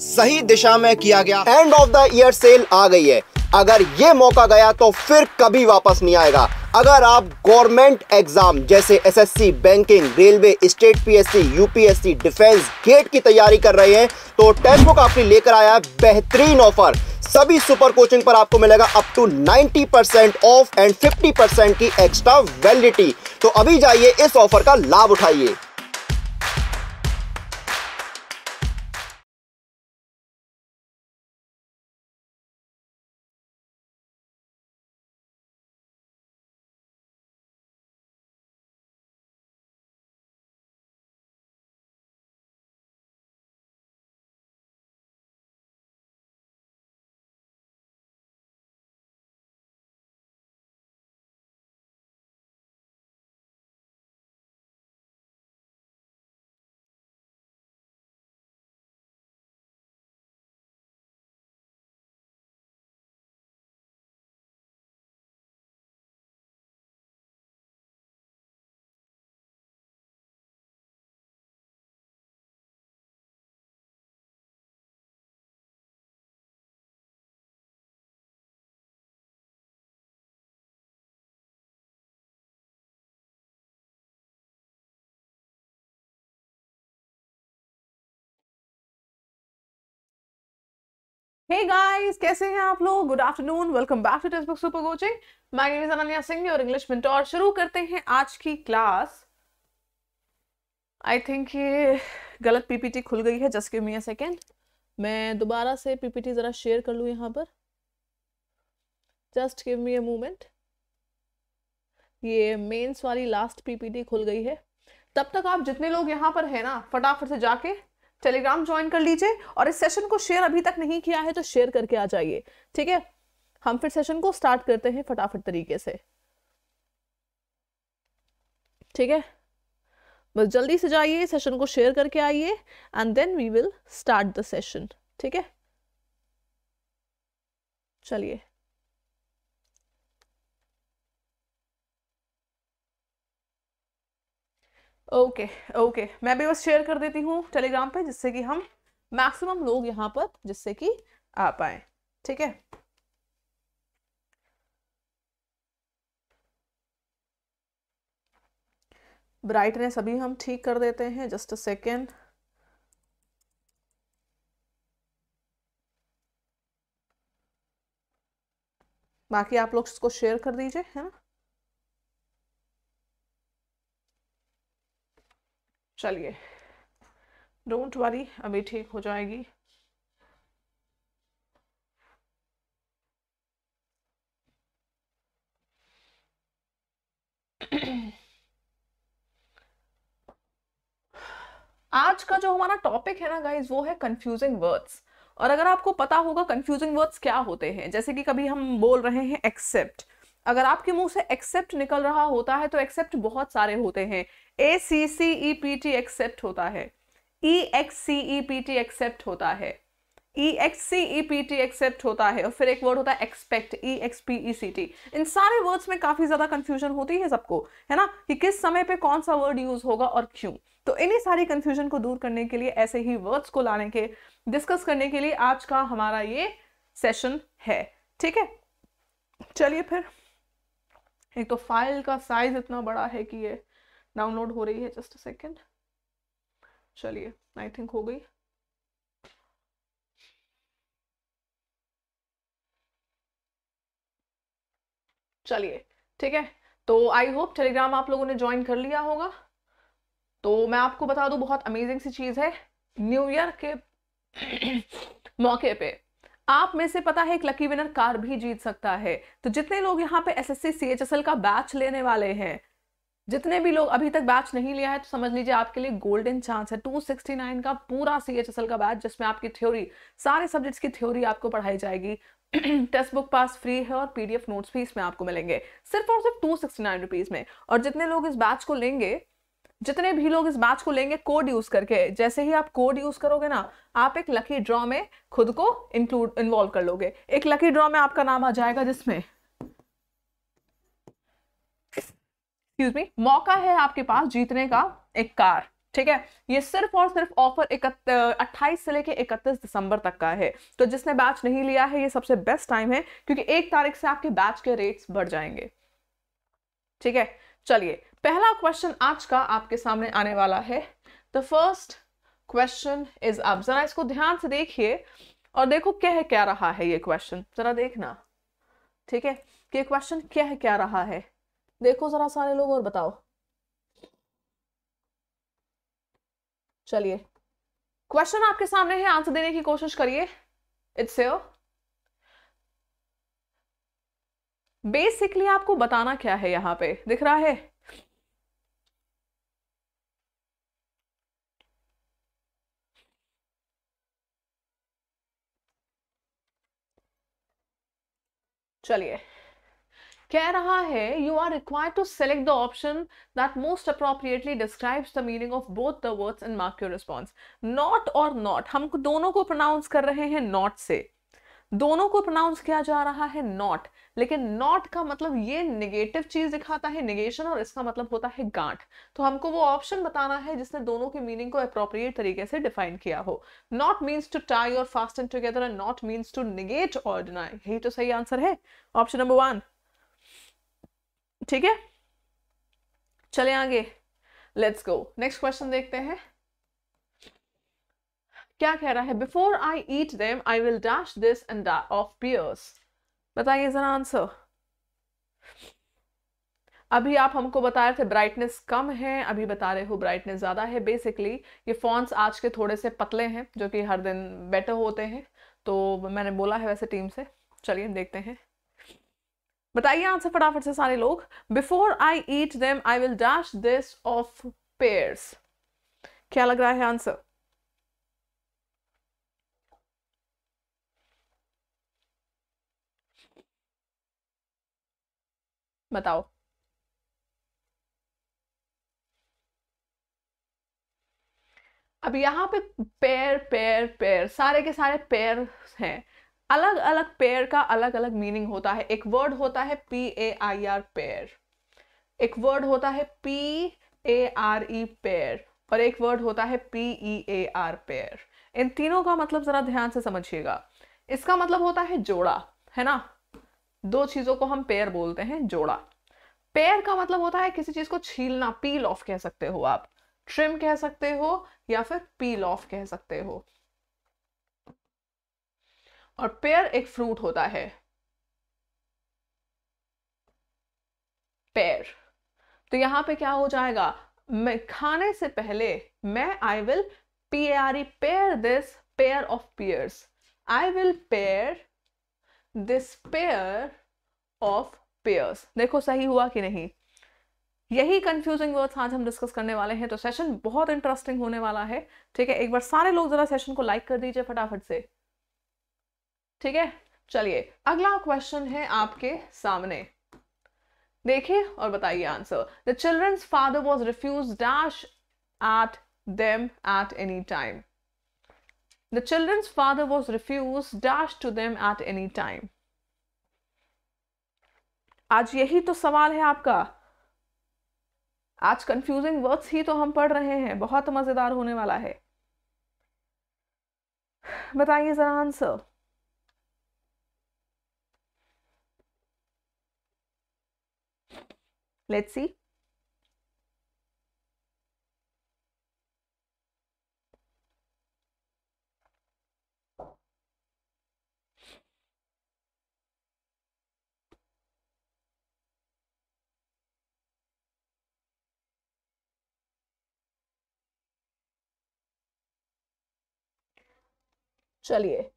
सही दिशा में किया गया end of the year sale आ गई है अगर ये मौका गया तो फिर कभी वापस नहीं आएगा अगर आप गवर्नमेंट एग्जाम जैसे SSC, banking railway state PSC, UPSC, defence GATE की तैयारी कर रहे हैं तो टेस्ट बुक आपने लेकर आया बेहतरीन ऑफर सभी सुपर कोचिंग पर आपको मिलेगा up to 90 percent off and 50 percent की एक्स्ट्रा वैलिडिटी तो अभी जाइए इस ऑफर का लाभ उठाइए हे गाइस कैसे हैं आप लोग good afternoon welcome back to text super coaching my name is Ananya Singh और इंग्लिश मेंटोर शुरू करते हैं आज की क्लास आई थिंक ये गलत पीपीटी खुल गई है just give me a second मैं दोबारा से पीपीटी जरा शेयर कर लूँ यहाँ पर just give me a moment ये मेंस वाली लास्ट पीपीटी खुल गई है तब तक आप जितने लोग यहाँ पर हैं ना फटाफट से जाके टेलीग्राम ज्वाइन कर लीजिए और इस सेशन को शेयर अभी तक नहीं किया है तो शेयर करके आ जाइए ठीक है हम फिर सेशन को स्टार्ट करते हैं फटाफट तरीके से ठीक है बस जल्दी से जाइए सेशन को शेयर करके आइए and then we will start the session ठीक है चलिए ओके ओके मैं भी बस शेयर कर देती हूँ टेलीग्राम पे जिससे कि हम मैक्सिमम लोग यहाँ पर जिससे कि आ पाए ठीक है ब्राइटनेस अभी हम ठीक कर देते हैं जस्ट अ सेकेंड बाकी आप लोग इसको शेयर कर दीजिए है ना चलिए डोंट वरी अभी ठीक हो जाएगी आज का जो हमारा टॉपिक है ना गाइज वो है कंफ्यूजिंग वर्ड्स और अगर आपको पता होगा कंफ्यूजिंग वर्ड्स क्या होते हैं जैसे कि कभी हम बोल रहे हैं एक्सेप्ट अगर आपके मुंह से एक्सेप्ट निकल रहा होता है तो एक्सेप्ट बहुत सारे होते हैं A C C E P T accept होता है E X C E P T accept होता है E X C E P T accept होता है और फिर एक वर्ड होता है expect E X P E C T इन सारे वर्ड्स में काफ़ी ज़्यादा कंफ्यूजन होती है सबको है ना कि किस समय पे कौन सा वर्ड यूज़ होगा और क्यों तो इन्हीं सारी कंफ्यूजन को दूर करने के लिए ऐसे ही वर्ड्स को लाने के डिस्कस करने के लिए आज का हमारा ये सेशन है ठीक है चलिए फिर एक तो फाइल का साइज इतना बड़ा है कि ये डाउनलोड हो रही है जस्ट सेकेंड चलिए आई थिंक हो गई चलिए ठीक है तो आई होप टेलीग्राम आप लोगों ने ज्वाइन कर लिया होगा तो मैं आपको बता दूं बहुत अमेजिंग सी चीज़ है न्यू ईयर के मौके पे आप में से पता है एक लकी विनर कार भी जीत सकता है तो जितने लोग यहाँ पे एसएससी सीएचएसएल का बैच लेने वाले हैं जितने भी लोग अभी तक बैच नहीं लिया है तो समझ लीजिए आपके लिए गोल्डन चांस है 269 का पूरा सी एच एस एल का बैच जिसमें आपकी थ्योरी सारे सब्जेक्ट्स की थ्योरी आपको पढ़ाई जाएगी टेस्ट बुक पास फ्री है और पीडीएफ नोट्स भी इसमें आपको मिलेंगे सिर्फ और सिर्फ टू सिक्सटी नाइन रुपीज़ में और जितने लोग इस बैच को लेंगे जितने भी लोग इस मैच को लेंगे कोड यूज करके जैसे ही आप कोड यूज करोगे ना आप एक लकी ड्रॉ में खुद को इंक्लूड इन्वॉल्व कर लोगे एक लकी ड्रॉ में आपका नाम आ जाएगा जिसमें एक्सक्यूज मी मौका है आपके पास जीतने का एक कार ठीक है ये सिर्फ और सिर्फ ऑफर अट्ठाईस से लेके इकतीस दिसंबर तक का है तो जिसने बैच नहीं लिया है ये सबसे बेस्ट टाइम है क्योंकि एक तारीख से आपके बैच के रेट्स बढ़ जाएंगे ठीक है चलिए पहला क्वेश्चन आज का आपके सामने आने वाला है द फर्स्ट क्वेश्चन इज अब जरा इसको ध्यान से देखिए और देखो क्या है क्या रहा है ये क्वेश्चन जरा देखना ठीक है कि क्वेश्चन क्या है क्या रहा है देखो जरा सारे लोग और बताओ चलिए क्वेश्चन आपके सामने है आंसर देने की कोशिश करिए इट्स बेसिकली आपको बताना क्या है यहां पे दिख रहा है चलिए कह रहा है you are required to select the option that most appropriately describes the meaning of both the words and mark your response knot और नॉट हम दोनों को प्रोनाउंस कर रहे हैं नॉट से दोनों को प्रोनाउंस किया जा रहा है नॉट लेकिन नॉट का मतलब ये नेगेटिव चीज दिखाता है निगेशन और इसका मतलब होता है गांठ तो हमको वो ऑप्शन बताना है जिसने दोनों की मीनिंग को अप्रोप्रिएट तरीके से डिफाइन किया हो नॉट मीन्स टू टाई और fast and together and not means to negate और डिनाई यही तो सही आंसर है ऑप्शन नंबर वन ठीक है चले आगे लेट्स गो नेक्स्ट क्वेश्चन देखते हैं क्या कह रहा है before I eat them I will dash this end of pears बताइए जरा आंसर अभी आप हमको बता रहे थे ब्राइटनेस कम है अभी बता रहे हो ब्राइटनेस ज़्यादा है बेसिकली ये फॉन्ट्स आज के थोड़े से पतले हैं जो कि हर दिन बेटर होते हैं तो मैंने बोला है वैसे टीम से चलिए देखते हैं बताइए आंसर फटाफट से सारे लोग before I eat them I will dash this of pears क्या लग रहा है आंसर बताओ अब यहाँ पे पेयर पेयर पेयर सारे के सारे पेयर हैं अलग अलग पेयर का अलग अलग मीनिंग होता है एक वर्ड होता है पी ए आई आर पेर एक वर्ड होता है पी ए आर ई पेर और एक वर्ड होता है पी ई ए आर पेर इन तीनों का मतलब जरा ध्यान से समझिएगा इसका मतलब होता है जोड़ा है ना दो चीजों को हम पेयर बोलते हैं जोड़ा पेयर का मतलब होता है किसी चीज को छीलना पील ऑफ कह सकते हो आप ट्रिम कह सकते हो या फिर पील ऑफ कह सकते हो और पेयर एक फ्रूट होता है पेयर तो यहां पे क्या हो जाएगा मैं खाने से पहले मैं I will P R E pare this pair of pears I will pare this pair of pears देखो सही हुआ कि नहीं यही कंफ्यूजिंग वर्ड्स आज हम डिस्कस करने वाले हैं तो सेशन बहुत इंटरेस्टिंग होने वाला है ठीक है एक बार सारे लोग जरा सेशन को लाइक कर दीजिए फटाफट से ठीक है चलिए अगला क्वेश्चन है आपके सामने देखिए और बताइए answer the children's father was refuse dash at them at any time The children's father was refused, dashed to them at any time. आज यही तो सवाल है आपका आज कंफ्यूजिंग वर्ड्स ही तो हम पढ़ रहे हैं बहुत मजेदार होने वाला है बताइए जरा आंसर let's see चलिए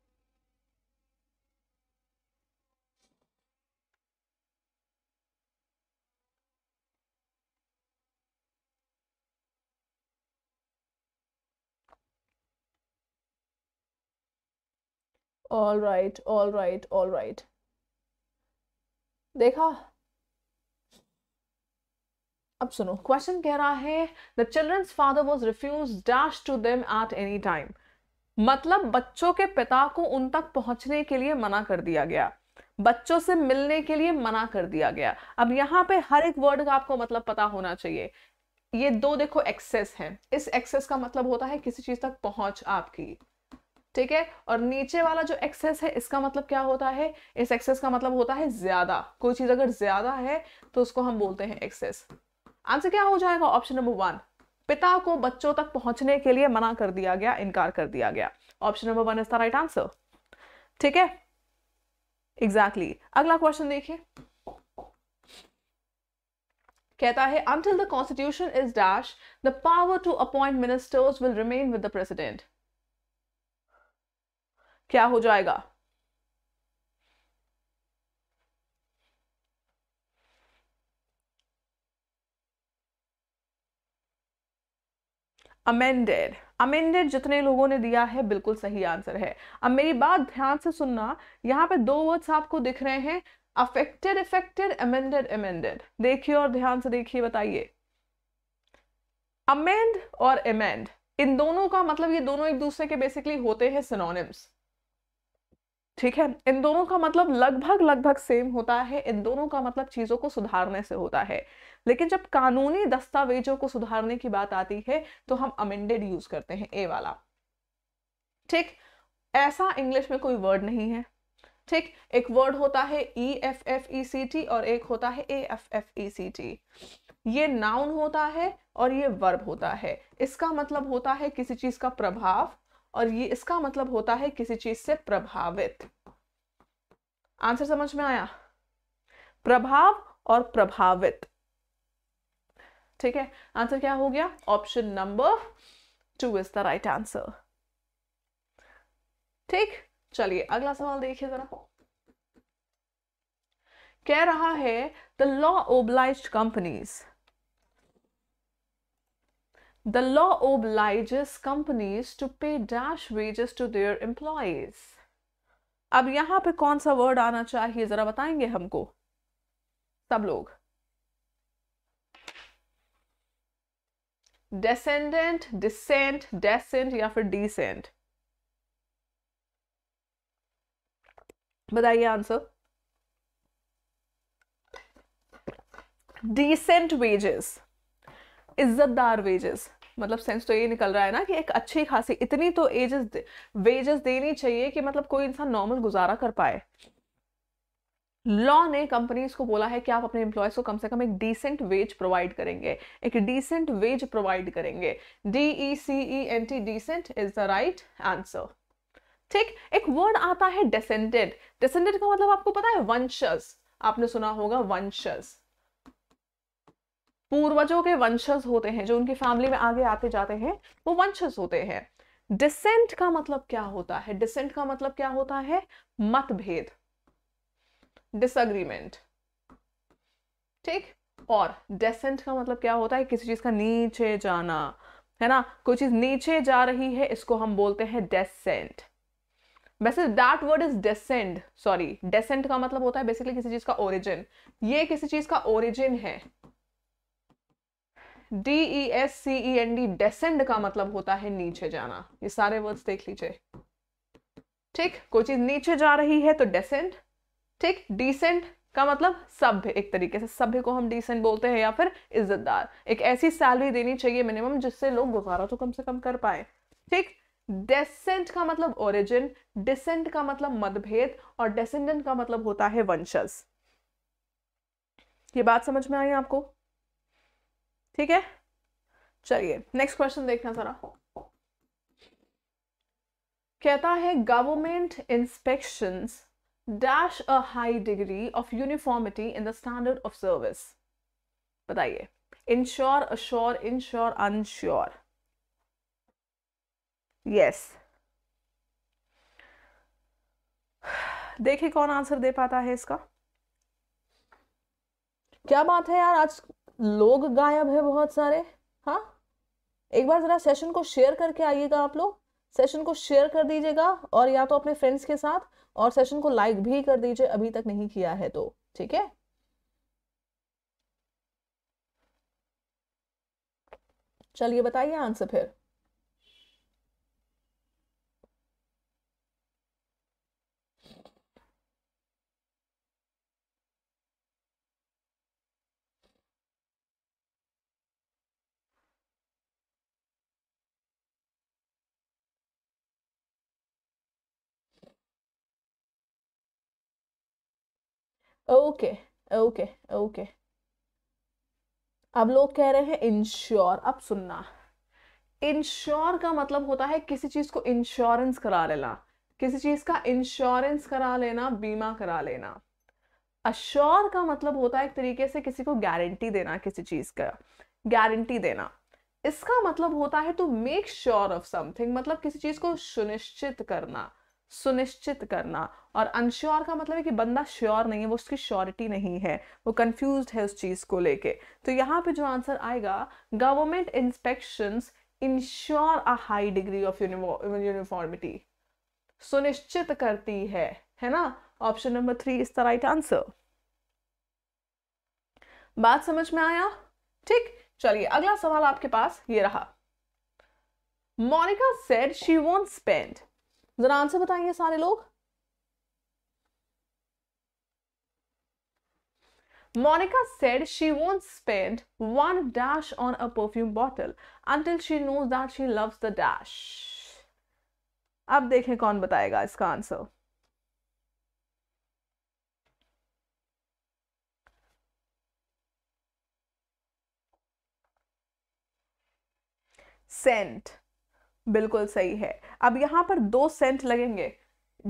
all right all right all right देखा अब सुनो क्वेश्चन कह रहा है the children's father was refuse dash to them at any time मतलब बच्चों के पिता को उन तक पहुंचने के लिए मना कर दिया गया बच्चों से मिलने के लिए मना कर दिया गया अब यहाँ पे हर एक वर्ड का आपको मतलब पता होना चाहिए ये दो देखो एक्सेस है इस एक्सेस का मतलब होता है किसी चीज तक पहुंच आपकी ठीक है और नीचे वाला जो एक्सेस है इसका मतलब क्या होता है इस एक्सेस का मतलब होता है ज्यादा कोई चीज अगर ज्यादा है तो उसको हम बोलते हैं एक्सेस आंसर क्या हो जाएगा ऑप्शन नंबर वन पिता को बच्चों तक पहुंचने के लिए मना कर दिया गया इनकार कर दिया गया option number one is the right answer ठीक है एग्जैक्टली अगला क्वेश्चन देखिए कहता है until the constitution is dash the power to appoint ministers will remain with the president क्या हो जाएगा अमेंडेड अमेंडेड जितने लोगों ने दिया है बिल्कुल सही आंसर है अब मेरी बात ध्यान से सुनना यहाँ पे दो वर्ड्स आपको दिख रहे हैं अफेक्टेड इफेक्टेड अमेंडेड अमेंडेड देखिए और ध्यान से देखिए बताइए अमेंड और अमेंड इन दोनों का मतलब ये दोनों एक दूसरे के बेसिकली होते हैं सिनोनिम्स ठीक है इन दोनों का मतलब लगभग लगभग सेम होता है इन दोनों का मतलब चीजों को सुधारने से होता है लेकिन जब कानूनी दस्तावेजों को सुधारने की बात आती है तो हम अमेंडेड यूज करते हैं ए वाला ठीक ऐसा इंग्लिश में कोई वर्ड नहीं है ठीक एक वर्ड होता है E F F E C T और एक होता है A F F E C T ये नाउन होता है और ये वर्ब होता है इसका मतलब होता है किसी चीज का प्रभाव और ये इसका मतलब होता है किसी चीज से प्रभावित आंसर समझ में आया प्रभाव और प्रभावित ठीक है आंसर क्या हो गया option number two is the right answer ठीक चलिए अगला सवाल देखिए जरा कह रहा है the law obliges companies the law obliges companies to pay dash wages to their employees अब यहां पे कौन सा वर्ड आना चाहिए जरा बताएंगे हमको सब लोग descendant descent descent या फिर डिसेंट बताइए आंसर डिसेंट वेजेस इज्जतदार वेजेस मतलब सेंस तो ये निकल रहा है ना कि एक अच्छी खासी इतनी तो एजेस वेजेस देनी चाहिए कि मतलब कोई इंसान नॉर्मल गुजारा कर पाए लॉ ने कंपनीज को बोला है कि आप अपने एम्प्लॉयज को कम से कम एक डिसेंट वेज प्रोवाइड करेंगे एक डिसेंट वेज प्रोवाइड करेंगे D E C E N T decent is the right answer ठीक एक वर्ड आता है डिसेंडेंट डिसेंडेंट का मतलब आपको पता है वंशज आपने सुना होगा वंशज पूर्वजों के वंशज होते हैं जो उनकी फैमिली में आगे आते जाते हैं वो वंशज होते हैं डिसेंट का मतलब क्या होता है डिसेंट का मतलब क्या होता है मतभेद डिसअग्रीमेंट ठीक और डेसेंट का मतलब क्या होता है किसी चीज़ का नीचे जाना है ना कोई चीज़ नीचे जा रही है इसको हम बोलते हैं डेसेंट वैसे that word is decent sorry decent का मतलब होता है बेसिकली किसी चीज़ का ओरिजिन ये किसी चीज़ का ओरिजिन है D E S C E N D descend का मतलब होता है नीचे जाना ये सारे वर्ड्स देख लीजिए ठीक कोई चीज नीचे जा रही है तो डेसेंट ठीक डिसेंट का मतलब सभ्य एक तरीके से सभ्य को हम डिसेंट बोलते हैं या फिर इज्जतदार एक ऐसी सैलरी देनी चाहिए मिनिमम जिससे लोग गुजारा तो कम से कम कर पाए ठीक डेसेंट का मतलब ओरिजिन डिसेंट का मतलब मतभेद और डेसेंडेंट का मतलब होता है वंशज ये बात समझ में आई आपको ठीक है चलिए नेक्स्ट क्वेश्चन देखना जरा कहता है government inspections dash a high degree of uniformity in the standard of service बताइए insure assure ensure unsure yes देखिए कौन आंसर दे पाता है इसका क्या बात है यार आज लोग गायब है बहुत सारे हाँ एक बार जरा सेशन को शेयर करके आइएगा आप लोग सेशन को शेयर कर दीजिएगा और या तो अपने फ्रेंड्स के साथ और सेशन को लाइक भी कर दीजिए अभी तक नहीं किया है तो ठीक है चलिए बताइए आंसर फिर ओके ओके ओके अब लोग कह रहे हैं इंश्योर अब सुनना इंश्योर का मतलब होता है किसी चीज को इंश्योरेंस करा लेना किसी चीज का इंश्योरेंस करा लेना बीमा करा लेना अश्योर का मतलब होता है एक तरीके से किसी को गारंटी देना किसी चीज का गारंटी देना इसका मतलब होता है to make sure of something मतलब किसी चीज को सुनिश्चित करना सुनिश्चित करना और अनश्योर का मतलब है कि बंदा श्योर नहीं है वो उसकी श्योरिटी नहीं है वो कंफ्यूज है उस चीज़ को लेके तो यहाँ पे जो आंसर आएगा government inspection ensure a high degree of uniformity सुनिश्चित करती है है ना option number three is the right answer बात समझ में आया ठीक चलिए अगला सवाल आपके पास ये रहा Monica said she won't spend जरा आंसर बताइए सारे लोग Monica said she won't spend one dash on a perfume bottle until she knows that she loves the dash. अब देखें कौन बताएगा इसका आंसर सेंट बिल्कुल सही है अब यहाँ पर दो सेंट लगेंगे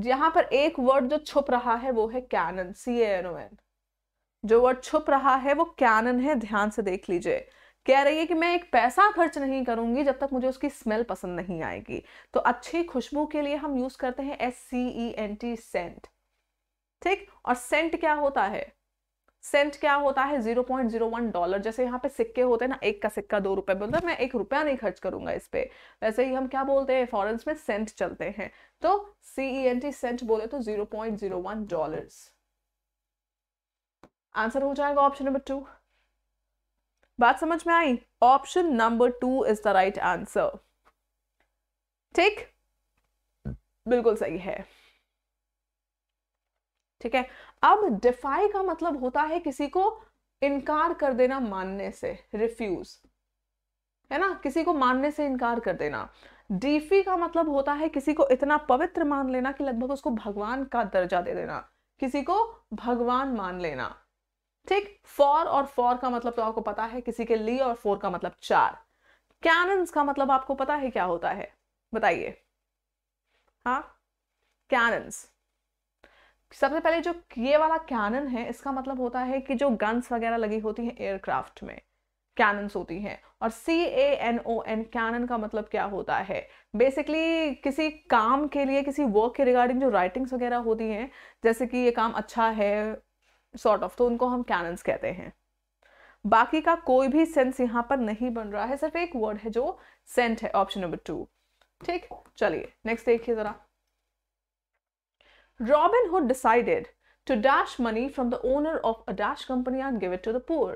यहाँ पर एक वर्ड जो छुप रहा है वो है canon C N O N जो वर्ड छुप रहा है वो कैनन है ध्यान से देख लीजिए कह रही है कि मैं एक पैसा खर्च नहीं करूंगी जब तक मुझे उसकी स्मेल पसंद नहीं आएगी तो अच्छी खुशबू के लिए हम यूज करते हैं S C E N T scent ठीक और सेंट क्या होता है सेंट क्या होता है zero point zero one dollar जैसे यहाँ पे सिक्के होते हैं ना एक का सिक्का दो रुपए बोलते मैं एक रुपया नहीं खर्च करूंगा इस पे वैसे ही हम क्या बोलते हैं फॉरेंस में सेंट चलते हैं तो सीई एन टी सेंट बोले तो zero point zero one dollar answer हो जाएगा ऑप्शन नंबर टू बात समझ में आई option number two is the right answer ठीक बिल्कुल सही है ठीक है अब डिफाई का मतलब होता है किसी को इनकार कर देना मानने से रिफ्यूज है ना किसी को मानने से इनकार कर देना डीफी का मतलब होता है किसी को इतना पवित्र मान लेना कि लगभग उसको भगवान का दर्जा दे देना किसी को भगवान मान लेना ठीक फॉर और फॉर का मतलब तो आपको पता है किसी के लिए और फोर का मतलब चार कैन का मतलब आपको पता है क्या होता है बताइए हा कैन सबसे पहले जो ये वाला कैनन है इसका मतलब होता है कि जो गन्स वगैरह लगी होती हैं एयरक्राफ्ट में कैनन्स होती हैं और C A N O N canon का मतलब क्या होता है बेसिकली किसी काम के लिए किसी वर्क के रिगार्डिंग जो राइटिंग्स वगैरह होती हैं जैसे कि ये काम अच्छा है सॉर्ट ऑफ तो उनको हम कैनन्स कहते हैं बाकी का कोई भी सेंस यहाँ पर नहीं बन रहा है सिर्फ एक वर्ड है जो सेंट है ऑप्शन नंबर टू ठीक चलिए नेक्स्ट देखिए ज़रा Robin Hood decided to dash money from the owner of a dash company and give it to the poor.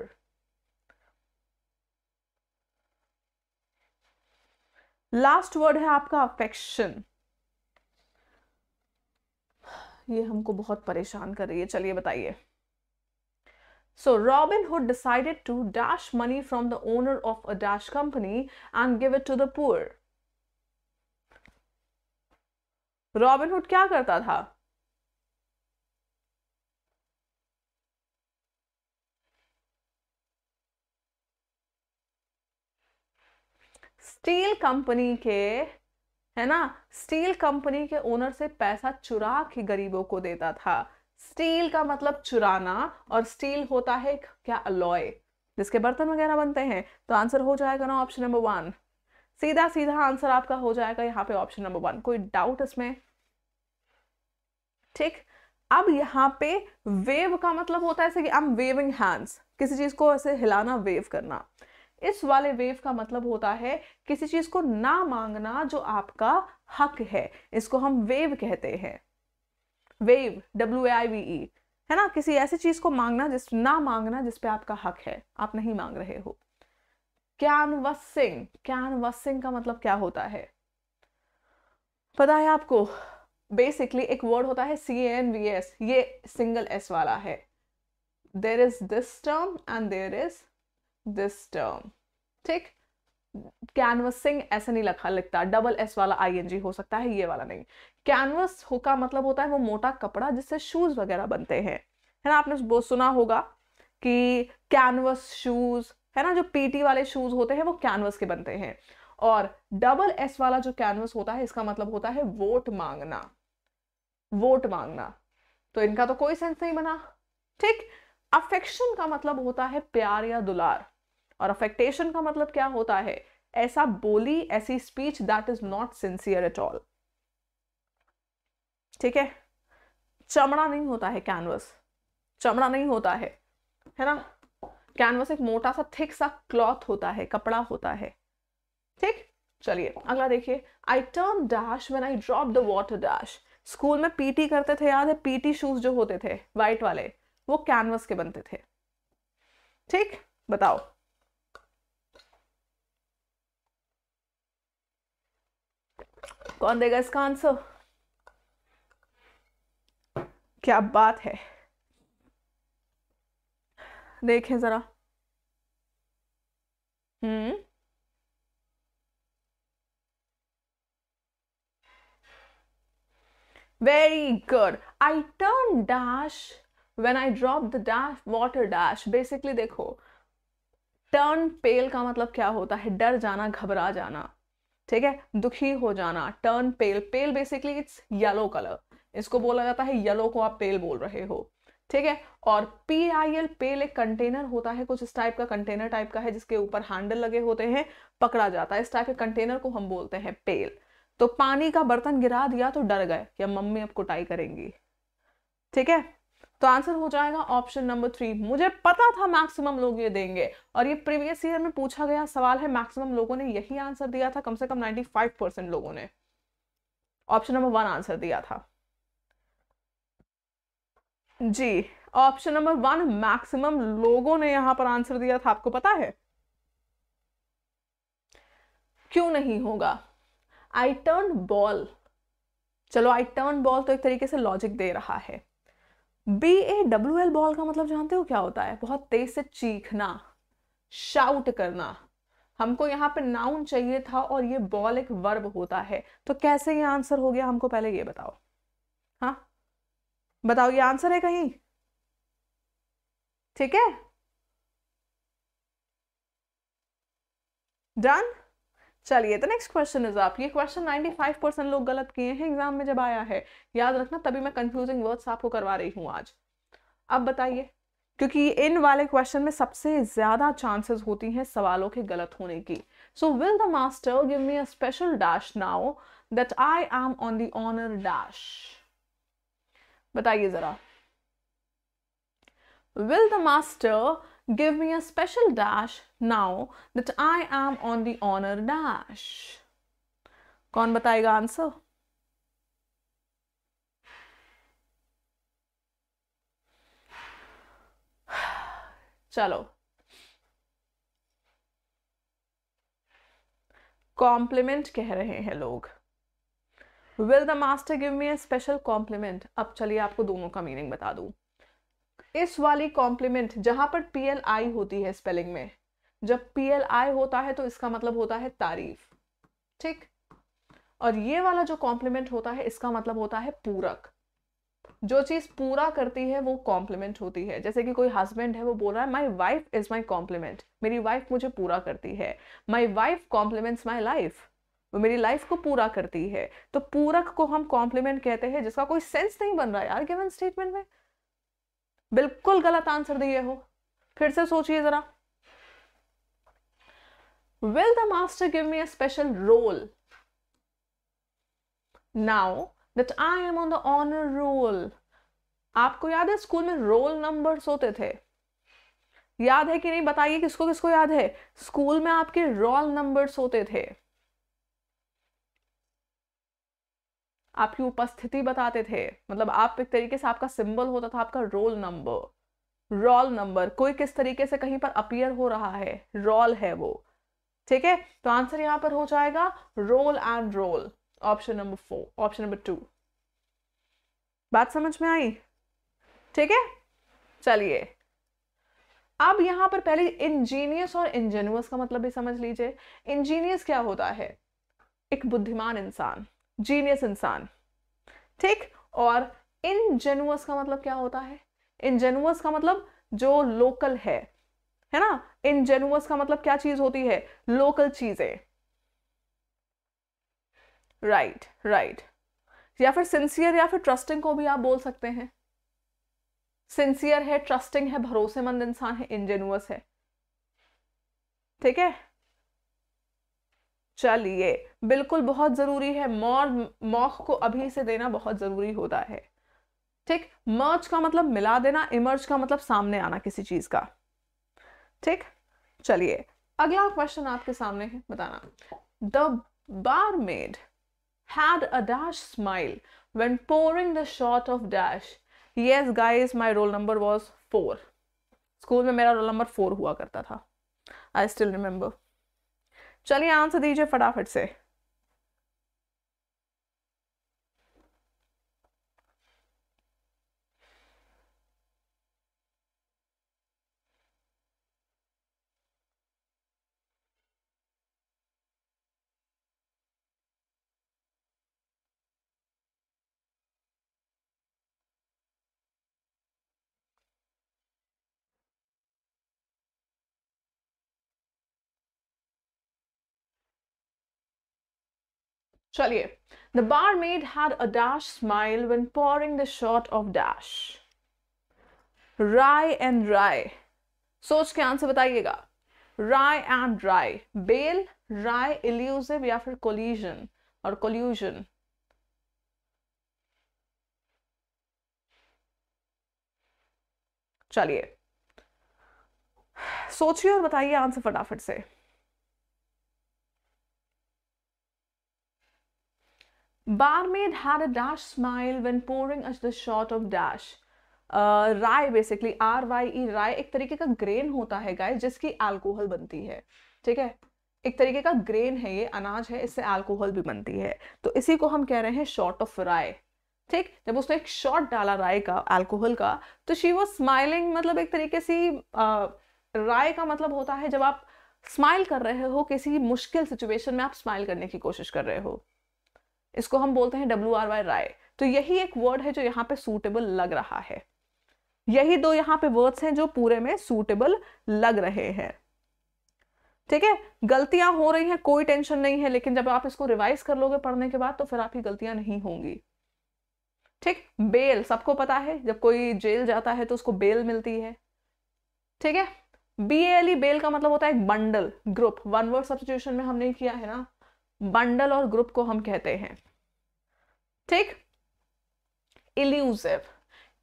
Last word है आपका अफेक्शन ये हमको बहुत परेशान कर रही है चलिए बताइए So Robin Hood decided to dash money from the owner of a dash company and give it to the poor. Robin Hood क्या करता था स्टील कंपनी के है ना स्टील कंपनी के ओनर से पैसा चुरा के गरीबों को देता था स्टील का मतलब चुराना और स्टील होता है क्या अलॉय जिसके बर्तन वगैरह बनते हैं तो आंसर हो जाएगा ना ऑप्शन नंबर वन सीधा सीधा आंसर आपका हो जाएगा यहाँ पे ऑप्शन नंबर वन कोई डाउट इसमें ठीक अब यहाँ पे वेव का मतलब होता है जैसे कि आई एम वेविंग हैंड्स किसी चीज को ऐसे हिलाना वेव करना इस वाले वेव का मतलब होता है किसी चीज को ना मांगना जो आपका हक है इसको हम वेव कहते हैं wave W I V E है ना किसी ऐसी चीज को मांगना जिस ना मांगना जिसपे आपका हक है आप नहीं मांग रहे हो कैनवसिंग कैनवसिंग का मतलब क्या होता है पता है आपको बेसिकली एक वर्ड होता है सी एन वी एस ये सिंगल एस वाला है there is this term and there is this term ठीक कैनवसिंग ऐसे नहीं लिखा लिखता डबल एस वाला आई एन जी हो सकता है ये वाला नहीं कैनवस हो का मतलब होता है वो मोटा कपड़ा जिससे शूज वगैरह बनते हैं है ना आपने वो सुना होगा कि कैनवस शूज है ना जो पीटी वाले शूज होते हैं वो कैनवस के बनते हैं और डबल एस वाला जो कैनवस होता है इसका मतलब होता है वोट मांगना वोट मांगना तो इनका तो कोई सेंस नहीं बना ठीक अफेक्शन का मतलब होता है प्यार या दुलार और अफेक्टेशन का मतलब क्या होता है ऐसा बोली ऐसी speech that is not sincere at all ठीक है चमड़ा नहीं होता है कैनवस चमड़ा नहीं होता है है ना कैनवस एक मोटा सा थिक सा क्लॉथ होता है कपड़ा होता है ठीक चलिए अगला देखिए I turn dash when I drop the water dash school में पीटी करते थे याद है पीटी शूज जो होते थे वाइट वाले वो कैनवस के बनते थे ठीक बताओ कौन देगा इसका आंसर क्या बात है देखें जरा hmm very good I turn dash when I drop the dash water dash basically देखो टर्न पेल का मतलब क्या होता है डर जाना घबरा जाना ठीक है दुखी हो जाना turn pale pale basically it's yellow colour इसको बोला जाता है येलो को आप पेल बोल रहे हो ठीक है और पी आई एल पेल एक कंटेनर होता है कुछ इस टाइप का कंटेनर टाइप का है जिसके ऊपर हैंडल लगे होते हैं पकड़ा जाता है इस टाइप के कंटेनर को हम बोलते हैं पेल तो पानी का बर्तन गिरा दिया तो डर गए या मम्मी अब कुटाई करेंगी ठीक है तो आंसर हो जाएगा ऑप्शन नंबर थ्री मुझे पता था मैक्सिमम लोग ये देंगे और ये प्रीवियस ईयर में पूछा गया सवाल है मैक्सिमम लोगों ने यही आंसर दिया था कम से कम 95 परसेंट लोगों ने ऑप्शन नंबर वन आंसर दिया था जी ऑप्शन नंबर वन मैक्सिमम लोगों ने यहां पर आंसर दिया था आपको पता है क्यों नहीं होगा आई टर्न बॉल चलो आई टर्न बॉल तो एक तरीके से लॉजिक दे रहा है B A W L bawl का मतलब जानते हो क्या होता है बहुत तेज से चीखना शाउट करना हमको यहाँ पे नाउन चाहिए था और ये बॉल एक वर्ब होता है तो कैसे ये आंसर हो गया हमको पहले ये बताओ हाँ बताओ ये आंसर है कहीं ठीक है डन चलिए तो नेक्स्ट क्वेश्चन इज आप ये क्वेश्चन 95 परसेंट लोग गलत किए हैं एग्जाम में जब आया है याद रखना तभी मैं कंफ्यूजिंग वर्ड्स आपको करवा रही हूँ आज अब बताइए क्योंकि इन वाले क्वेश्चन में सबसे ज्यादा चांसेस होती हैं सवालों के गलत होने की so will the master give me a special dash now that I am on the honour dash बताइए जरा will the master give me a special dash now that I am on the honor dash. कौन बताएगा answer चलो complement कह रहे हैं लोग will the master give me a special compliment अब चलिए आपको दोनों का मीनिंग बता दूं इस वाली कॉम्प्लीमेंट जहां पर पी एल आई होती है स्पेलिंग में जब पी एल आई होता है तो इसका मतलब होता है तारीफ ठीक और ये वाला जो कॉम्प्लीमेंट होता है इसका मतलब होता है पूरक जो चीज पूरा करती है वो कॉम्प्लीमेंट होती है जैसे कि कोई हस्बैंड है वो बोल रहा है my wife is my complement मेरी वाइफ मुझे पूरा करती है my wife complements my life वो मेरी लाइफ को पूरा करती है तो पूरक को हम कॉम्प्लीमेंट कहते हैं जिसका कोई सेंस नहीं बन रहा है यार गिवन स्टेटमेंट में बिल्कुल गलत आंसर दिए हो फिर से सोचिए जरा will the master give me a special role now that I am on the honour roll आपको याद है स्कूल में रोल नंबर्स होते थे याद है कि नहीं बताइए किसको किसको याद है स्कूल में आपके रोल नंबर्स होते थे आपकी उपस्थिति बताते थे मतलब आप एक तरीके से आपका सिंबल होता था आपका रोल नंबर रोल नंबर कोई किस तरीके से कहीं पर अपियर हो रहा है रोल है वो ठीक है तो आंसर यहां पर हो जाएगा role and roll option number four option number two बात समझ में आई ठीक है चलिए अब यहां पर पहले इंजीनियस और इंजेनुअस का मतलब भी समझ लीजिए इंजीनियस क्या होता है एक बुद्धिमान इंसान जीनियस इंसान ठीक और इन जेनुअस का मतलब क्या होता है इन जेनुअस का मतलब जो लोकल है है ना इन जेनुअस का मतलब क्या चीज होती है लोकल चीजें राइट राइट या फिर सिंसियर या फिर ट्रस्टिंग को भी आप बोल सकते हैं सिंसियर है ट्रस्टिंग है भरोसेमंद इंसान है इनजेनुअस है ठीक है चलिए बिल्कुल बहुत ज़रूरी है मोर मौख को अभी से देना बहुत ज़रूरी होता है ठीक मर्ज का मतलब मिला देना इमर्ज का मतलब सामने आना किसी चीज़ का ठीक चलिए अगला क्वेश्चन आपके सामने है बताना the barmaid had a dash smile when pouring the short of dash yes guys my roll number was four school में मेरा रोल नंबर फोर हुआ करता था आई स्टिल रिमेंबर चलिए आंसर दीजिए फटाफट से चलिए the maid had a dash smile when pouring the shot of dash wry and rye सोच के आंसर बताइएगा wry and rye bell wry illusive या फिर कोल्यूजन और कोल्यूजन चलिए सोचिए और बताइए आंसर फटाफट से Barmaid had a dash smile when pouring us the shot of dash. Rye basically R Y E rye एक तरीके का ग्रेन होता है गाय जिसकी अल्कोहल बनती है ठीक है एक तरीके का ग्रेन है ये अनाज है इससे अल्कोहल भी बनती है तो इसी को हम कह रहे हैं शॉर्ट ऑफ राय ठीक जब उसने एक शॉर्ट डाला राय का अल्कोहल का तो शी वॉज स्माइलिंग मतलब एक तरीके से राय uh, का मतलब होता है जब आप स्माइल कर रहे हो किसी मुश्किल सिचुएशन में आप स्माइल करने की कोशिश कर रहे हो इसको हम बोलते हैं डब्ल्यू आर वाई राय तो यही एक वर्ड है जो यहाँ पे सूटेबल लग रहा है यही दो यहाँ पे वर्ड्स हैं जो पूरे में सूटेबल लग रहे हैं ठीक है गलतियां हो रही हैं कोई टेंशन नहीं है लेकिन जब आप इसको रिवाइज कर लोगे पढ़ने के बाद तो फिर आपकी गलतियां नहीं होंगी ठीक बेल सबको पता है जब कोई जेल जाता है तो उसको बेल मिलती है ठीक है बी एल ई बेल का मतलब होता है एक bundle group one word substitution में हमने किया है ना बंडल और ग्रुप को हम कहते हैं ठीक इल्यूजिव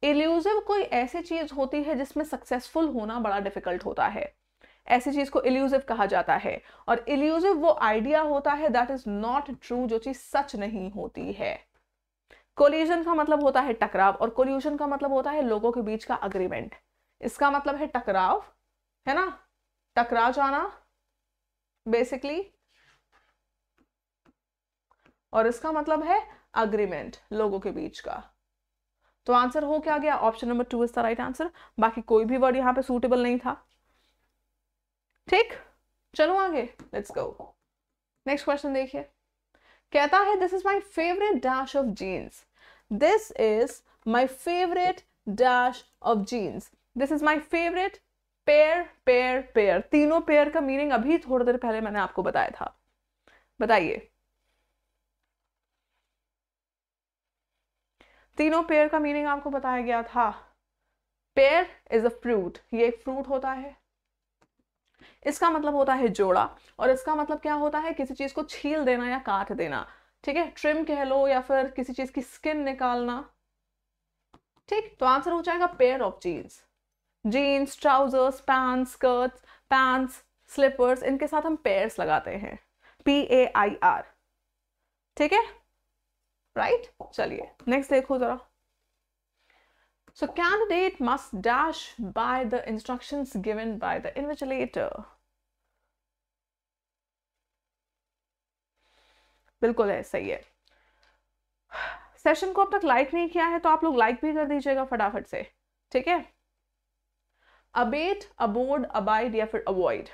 इल्यूजिव कोई ऐसी चीज होती है जिसमें सक्सेसफुल होना बड़ा डिफिकल्ट होता है ऐसी चीज को इल्यूजिव कहा जाता है और इल्यूजिव वो आइडिया होता है दैट इज नॉट ट्रू जो चीज सच नहीं होती है कोल्यूजन का मतलब होता है टकराव और कोल्यूजन का मतलब होता है लोगों के बीच का अग्रीमेंट इसका मतलब है टकराव है ना टकरा जाना बेसिकली और इसका मतलब है अग्रीमेंट लोगों के बीच का तो आंसर हो क्या गया option number two is the right answer बाकी कोई भी वर्ड यहां पे सूटेबल नहीं था ठीक चलो आगे लेट्स गो नेक्स्ट क्वेश्चन देखिए कहता है this is my favourite dash of jeans this is my favourite dash of jeans this is my favourite pair pair pair तीनों पेयर का मीनिंग अभी थोड़ी देर पहले मैंने आपको बताया था बताइए तीनों पेयर का मीनिंग आपको बताया गया था पेयर इज अ फ्रूट ये एक फ्रूट होता है इसका मतलब होता है जोड़ा और इसका मतलब क्या होता है किसी चीज को छील देना या काट देना ठीक है ट्रिम कह लो या फिर किसी चीज की स्किन निकालना ठीक तो आंसर हो जाएगा pair of jeans jeans trousers pant skirts pants slippers इनके साथ हम पेयर्स लगाते हैं पी ए आई आर ठीक है राइट चलिए नेक्स्ट देखो जरा so candidate must dash by the instruction given by the invigilator बिल्कुल है सही है सेशन को अब तक लाइक नहीं किया है तो आप लोग लाइक भी कर दीजिएगा फटाफट से ठीक है अबेट अबोर्ड अबाइड या फिर अवॉइड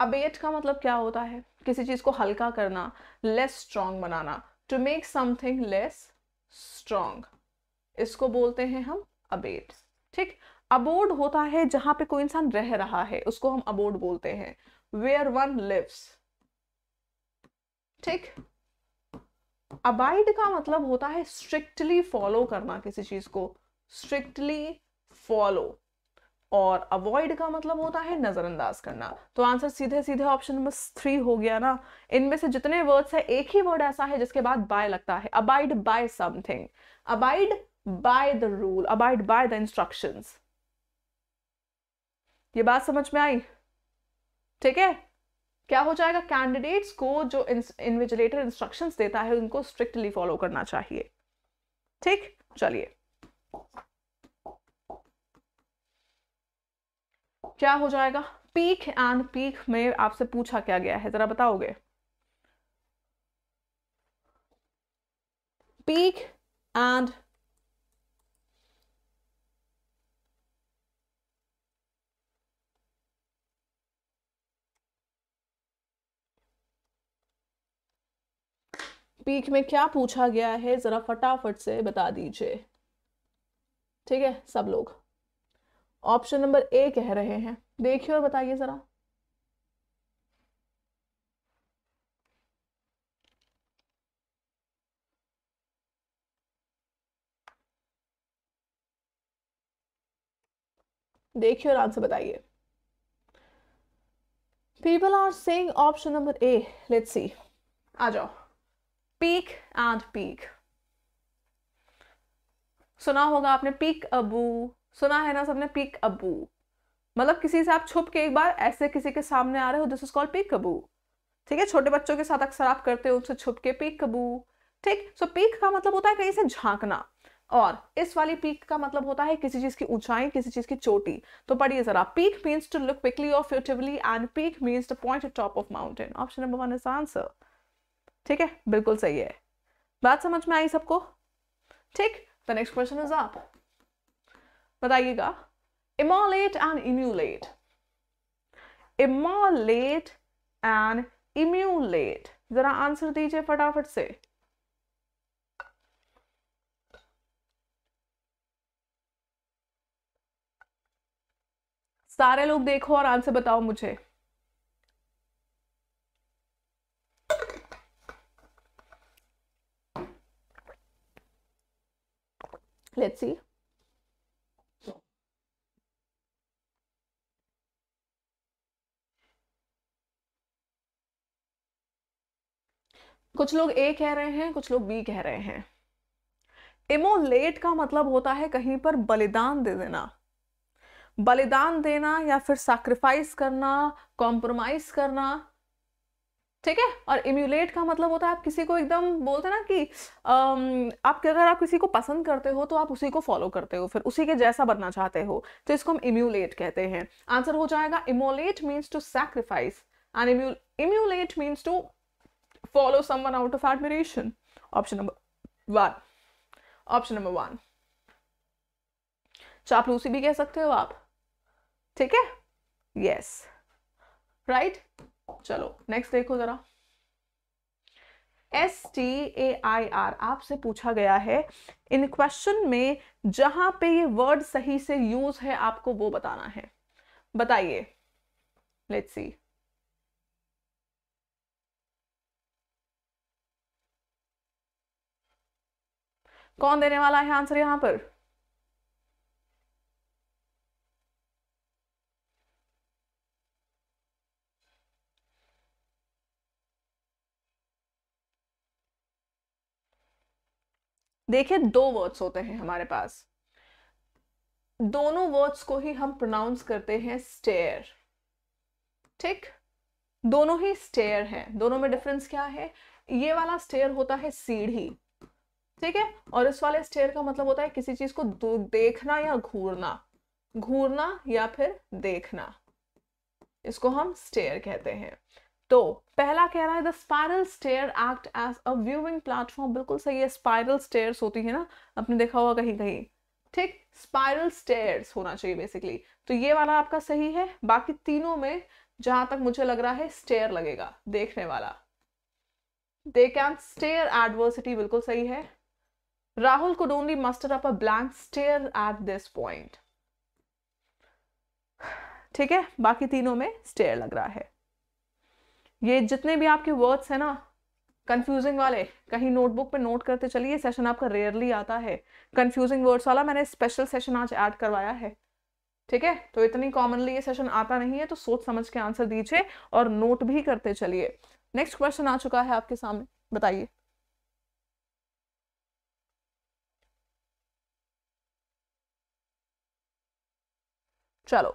अबेट का मतलब क्या होता है किसी चीज़ को हल्का करना लेस स्ट्रांग बनाना to make something less strong इसको बोलते हैं हम अबेट ठीक अबोर्ड होता है जहां पे कोई इंसान रह रहा है उसको हम अबोर्ड बोलते हैं वेयर वन लिव्स ठीक अबाइड का मतलब होता है स्ट्रिक्टली फॉलो करना किसी चीज को स्ट्रिक्टली फॉलो और अवॉइड का मतलब होता है नज़रअंदाज करना तो आंसर सीधे सीधे ऑप्शन नंबर थ्री हो गया ना इनमें से जितने वर्ड्स है एक ही वर्ड ऐसा है जिसके बाद बाय लगता है abide by something abide by the rule abide by the instruction ये बात समझ में आई ठीक है क्या हो जाएगा कैंडिडेट्स को जो इन्विजिलेटर इंस्ट्रक्शंस देता है उनको स्ट्रिक्टली फॉलो करना चाहिए ठीक चलिए क्या हो जाएगा पीक एंड पीक में आपसे पूछा क्या गया है जरा बताओगे पीक एंड पीक में क्या पूछा गया है जरा फटाफट से बता दीजिए ठीक है सब लोग ऑप्शन नंबर ए कह रहे हैं देखिए और बताइए जरा देखिए और आंसर बताइए people are saying option number A let's see आ जाओ पीक एंड पीक सुना होगा आपने पीक अबू सुना है ना सबने पीक अबू मतलब किसी से आप छुप के एक बार ऐसे किसी के सामने आ रहे हो दिस इज कॉल्ड पीक अबू ठीक है छोटे बच्चों के साथ अक्सर आप करते हो उनसे छुप के पीक अबू ठीक सो पीक का मतलब होता है कहीं से झांकना और इस वाली पीक का मतलब होता है किसी चीज की ऊंचाई किसी चीज की चोटी तो पढ़िए जरा peak means to look quickly और furtively and peak means to point top of mountain option number one is answer ठीक है बिल्कुल सही है बात समझ में आई सबको ठीक द नेक्स्ट क्वेश्चन इज आप बताइएगा immolate and emulate immolate and emulate जरा आंसर दीजिए फटाफट से सारे लोग देखो और आंसर बताओ मुझे कुछ लोग ए कह रहे हैं कुछ लोग बी कह रहे हैं इमोलेट का मतलब होता है कहीं पर बलिदान दे देना बलिदान देना या फिर सैक्रिफाइस करना कॉम्प्रोमाइज करना ठीक है और इम्यूलेट का मतलब होता है आप किसी को एकदम बोलते ना कि आप अगर आप किसी को पसंद करते हो तो आप उसी को फॉलो करते हो फिर उसी के जैसा बनना चाहते हो तो इसको हम इम्यूलेट कहते हैं आंसर हो जाएगा immolate means to sacrifice and emulate means to follow someone out of admiration? Option number one. Option number one. चापलूसी भी कह सकते हो आप ठीक है yes right चलो next देखो जरा S T A I R आपसे पूछा गया है इन क्वेश्चन में जहां पे ये वर्ड सही से यूज है आपको वो बताना है बताइए लेट्स सी कौन देने वाला है आंसर यहां पर देखिए दो वर्ड्स होते हैं हमारे पास दोनों वर्ड्स को ही हम प्रोनाउंस करते हैं स्टेयर ठीक दोनों ही स्टेयर हैं दोनों में डिफरेंस क्या है ये वाला स्टेयर होता है सीढ़ी ठीक है और इस वाले स्टेयर का मतलब होता है किसी चीज को देखना या घूरना घूरना या फिर देखना इसको हम स्टेयर कहते हैं तो पहला कह रहा है the spiral stair act as a viewing platform बिल्कुल सही है स्पायरल स्टेयर्स होती है ना आपने देखा होगा कहीं कहीं ठीक स्पायरल स्टेयर्स होना चाहिए बेसिकली तो ये वाला आपका सही है बाकी तीनों में जहां तक मुझे लग रहा है स्टेयर लगेगा देखने वाला दे कैन स्टेयर एडवर्सिटी बिल्कुल सही है Rahul could only muster up a blank stare at this point. ठीक है बाकी तीनों में स्टेयर लग रहा है ये जितने भी आपके वर्ड्स हैं ना कंफ्यूजिंग वाले कहीं नोटबुक पे नोट करते चलिए सेशन आपका रेयरली आता है कंफ्यूजिंग वर्ड्स वाला मैंने स्पेशल सेशन आज ऐड करवाया है ठीक है तो इतनी कॉमनली ये सेशन आता नहीं है तो सोच समझ के आंसर दीजिए और नोट भी करते चलिए नेक्स्ट क्वेश्चन आ चुका है आपके सामने बताइए ચલો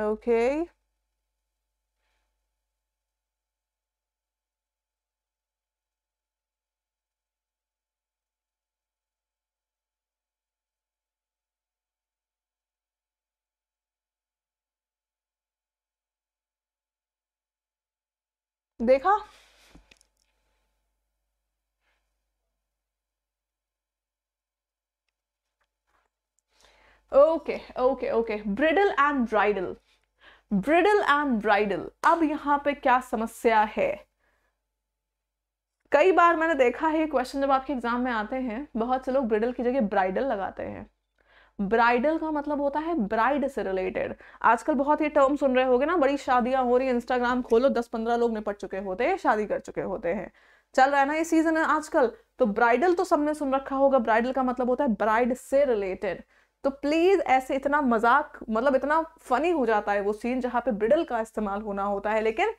Okay. देखा okay okay okay bridle and bridal bridle and bridal अब यहां पे क्या समस्या है कई बार मैंने देखा है क्वेश्चन जब आपके एग्जाम में आते हैं बहुत से लोग ब्रिडल की जगह ब्राइडल लगाते हैं ब्राइडल का मतलब होता है ब्राइड से रिलेटेड आजकल बहुत ये टर्म सुन रहे होगे ना बड़ी शादियां हो रही है इंस्टाग्राम खोलो दस पंद्रह लोग निपट चुके होते हैं शादी कर चुके होते हैं चल रहा है ना ये सीजन है आजकल तो ब्राइडल तो सबने सुन रखा होगा ब्राइडल का मतलब होता है ब्राइड से रिलेटेड तो प्लीज़ ऐसे इतना मजाक मतलब इतना फनी हो जाता है वो सीन जहां पे ब्रिडल का इस्तेमाल होना होता है लेकिन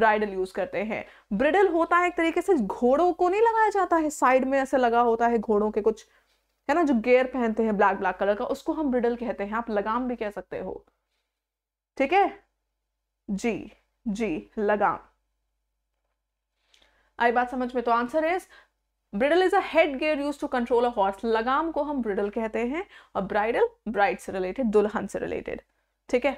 ब्राइडल यूज करते हैं ब्रिडल होता है एक तरीके से घोड़ों को नहीं लगाया जाता है साइड में ऐसे लगा होता है घोड़ों के कुछ है ना जो गेयर पहनते हैं ब्लैक ब्लैक कलर का उसको हम ब्रिडल कहते हैं आप लगाम भी कह सकते हो ठीक है जी जी लगाम आई बात समझ में तो answer is bridle is headgear used to control a horse लगाम को हम ब्रिडल कहते हैं और ब्राइडल ब्राइड से रिलेटेड दुल्हन से रिलेटेड ठीक है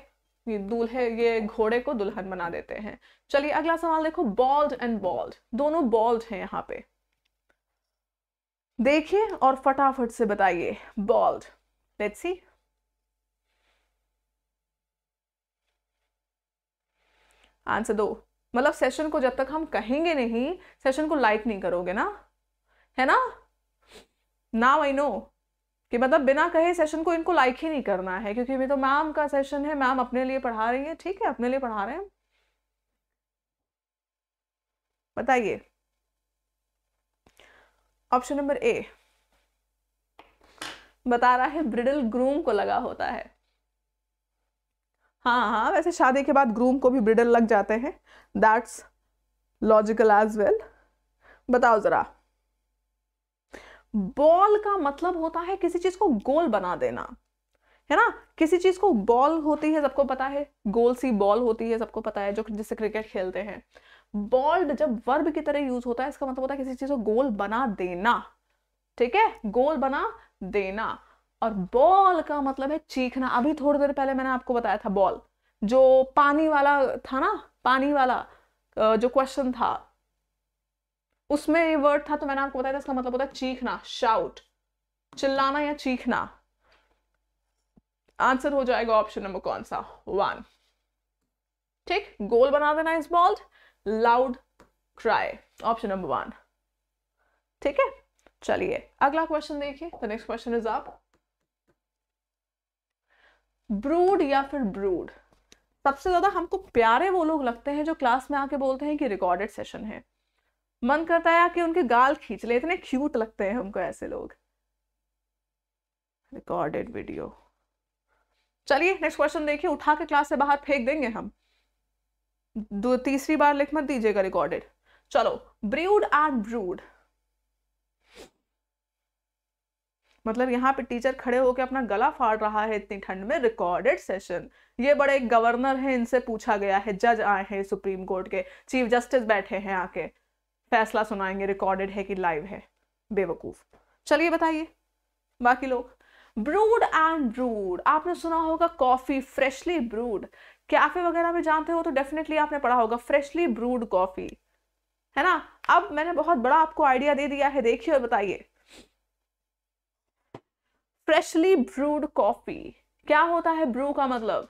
ये दूल्हे ये घोड़े को दुल्हन बना देते हैं चलिए अगला सवाल देखो बॉल्ड एंड बॉल्ड दोनों बॉल्ड हैं यहाँ पे देखिए और फटाफट से बताइए बॉल्ड लेट्स सी आंसर दो मतलब सेशन को जब तक हम कहेंगे नहीं सेशन को लाइक नहीं करोगे ना है ना नाउ आई नो कि मतलब बिना कहे सेशन को इनको लाइक ही नहीं करना है क्योंकि ये तो मैम का सेशन है मैम अपने लिए पढ़ा रही है ठीक है अपने लिए पढ़ा रहे हैं बताइए ऑप्शन नंबर ए बता रहा है ब्रिडल ग्रूम को लगा होता है हाँ हाँ वैसे शादी के बाद ग्रूम को भी ब्रिडल लग जाते हैं दैट्स लॉजिकल एज वेल बताओ ज़रा बॉल का मतलब होता है किसी चीज़ को गोल बना देना है ना किसी चीज़ को बॉल होती है सबको पता है गोल सी बॉल होती है सबको पता है जो जिससे क्रिकेट खेलते हैं बॉल्ड जब वर्ब की तरह यूज होता है इसका मतलब होता है किसी चीज को गोल बना देना ठीक है गोल बना देना और बॉल का मतलब है चीखना अभी थोड़ी देर पहले मैंने आपको बताया था बॉल जो पानी वाला था ना पानी वाला जो क्वेश्चन था उसमें ये वर्ड था तो मैंने आपको बताया था इसका मतलब होता है चीखना शाउट चिल्लाना या चीखना आंसर हो जाएगा ऑप्शन नंबर कौन सा वन ठीक गोल बना देना इस bawled loud cry option number one ठीक है चलिए अगला क्वेश्चन देखिए द नेक्स्ट क्वेश्चन इज आप ब्रूड या फिर ब्रूड सबसे ज्यादा हमको प्यारे वो लोग लगते हैं जो क्लास में आके बोलते हैं कि रिकॉर्डेड सेशन है मन करता है कि उनके गाल खींच ले इतने क्यूट लगते हैं हमको ऐसे लोग रिकॉर्डेड वीडियो चलिए नेक्स्ट क्वेश्चन देखिए उठा के क्लास से बाहर फेंक देंगे हम दो तीसरी बार लिख मत दीजिएगा रिकॉर्डेड चलो ब्रूड एंड ब्रूड मतलब यहाँ पे टीचर खड़े होकर अपना गला फाड़ रहा है इतनी ठंड में रिकॉर्डेड सेशन ये बड़े गवर्नर हैं इनसे पूछा गया है जज आए हैं सुप्रीम कोर्ट के चीफ जस्टिस बैठे हैं आके फैसला सुनाएंगे रिकॉर्डेड है कि लाइव है बेवकूफ चलिए बताइए बाकी लोग ब्रूड एंड ब्रूड आपने सुना होगा कॉफी फ्रेशली ब्रूड कैफे वगैरह में जानते हो तो डेफिनेटली आपने पढ़ा होगा फ्रेशली ब्रूड कॉफी है ना अब मैंने बहुत बड़ा आपको आइडिया दे दिया है देखिए और बताइए फ्रेशली ब्रूड कॉफी क्या होता है ब्रू का मतलब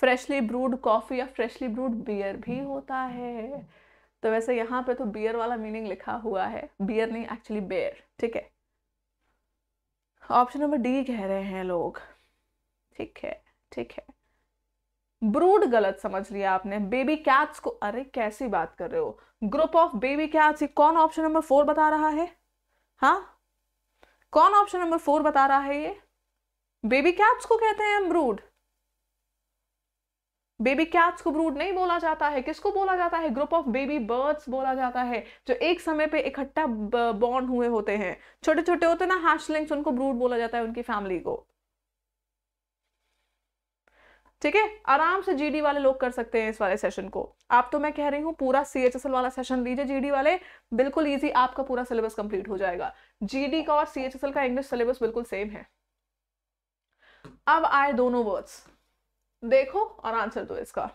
फ्रेशली ब्रूड कॉफी या फ्रेशली ब्रूड बियर भी होता है तो वैसे यहाँ पे तो बियर वाला मीनिंग लिखा हुआ है बियर नहीं एक्चुअली बेर ठीक है ऑप्शन नंबर डी कह रहे हैं लोग ठीक है ठीक है ब्रूड गलत समझ लिया आपने बेबी कैट्स को अरे कैसी बात कर रहे हो ग्रुप ऑफ बेबी कैट्स ये कौन ऑप्शन नंबर फोर बता रहा है हाँ कौन ऑप्शन नंबर फोर बता रहा है ये बेबी कैट्स को कहते हैं ब्रूड बेबी कैट्स को ब्रूड नहीं बोला जाता है किसको बोला जाता है ग्रुप ऑफ बेबी बर्ड्स बोला जाता है जो एक समय पे इकट्ठा बॉर्न हुए होते हैं छोटे छोटे होते हैं ना हैशलिंग्स उनको ब्रूड बोला जाता है उनकी फैमिली को ठीक है आराम से जीडी वाले लोग कर सकते हैं इस वाले सेशन को आप तो मैं कह रही हूँ पूरा सी वाला सेशन लीजिए जीडी वाले बिल्कुल ईजी आपका पूरा सिलेबस कंप्लीट हो जाएगा जीडी का और सी का इंग्लिश सिलेबस बिल्कुल सेम है अब आए दोनों वर्ड्स देखो और आंसर दो इसका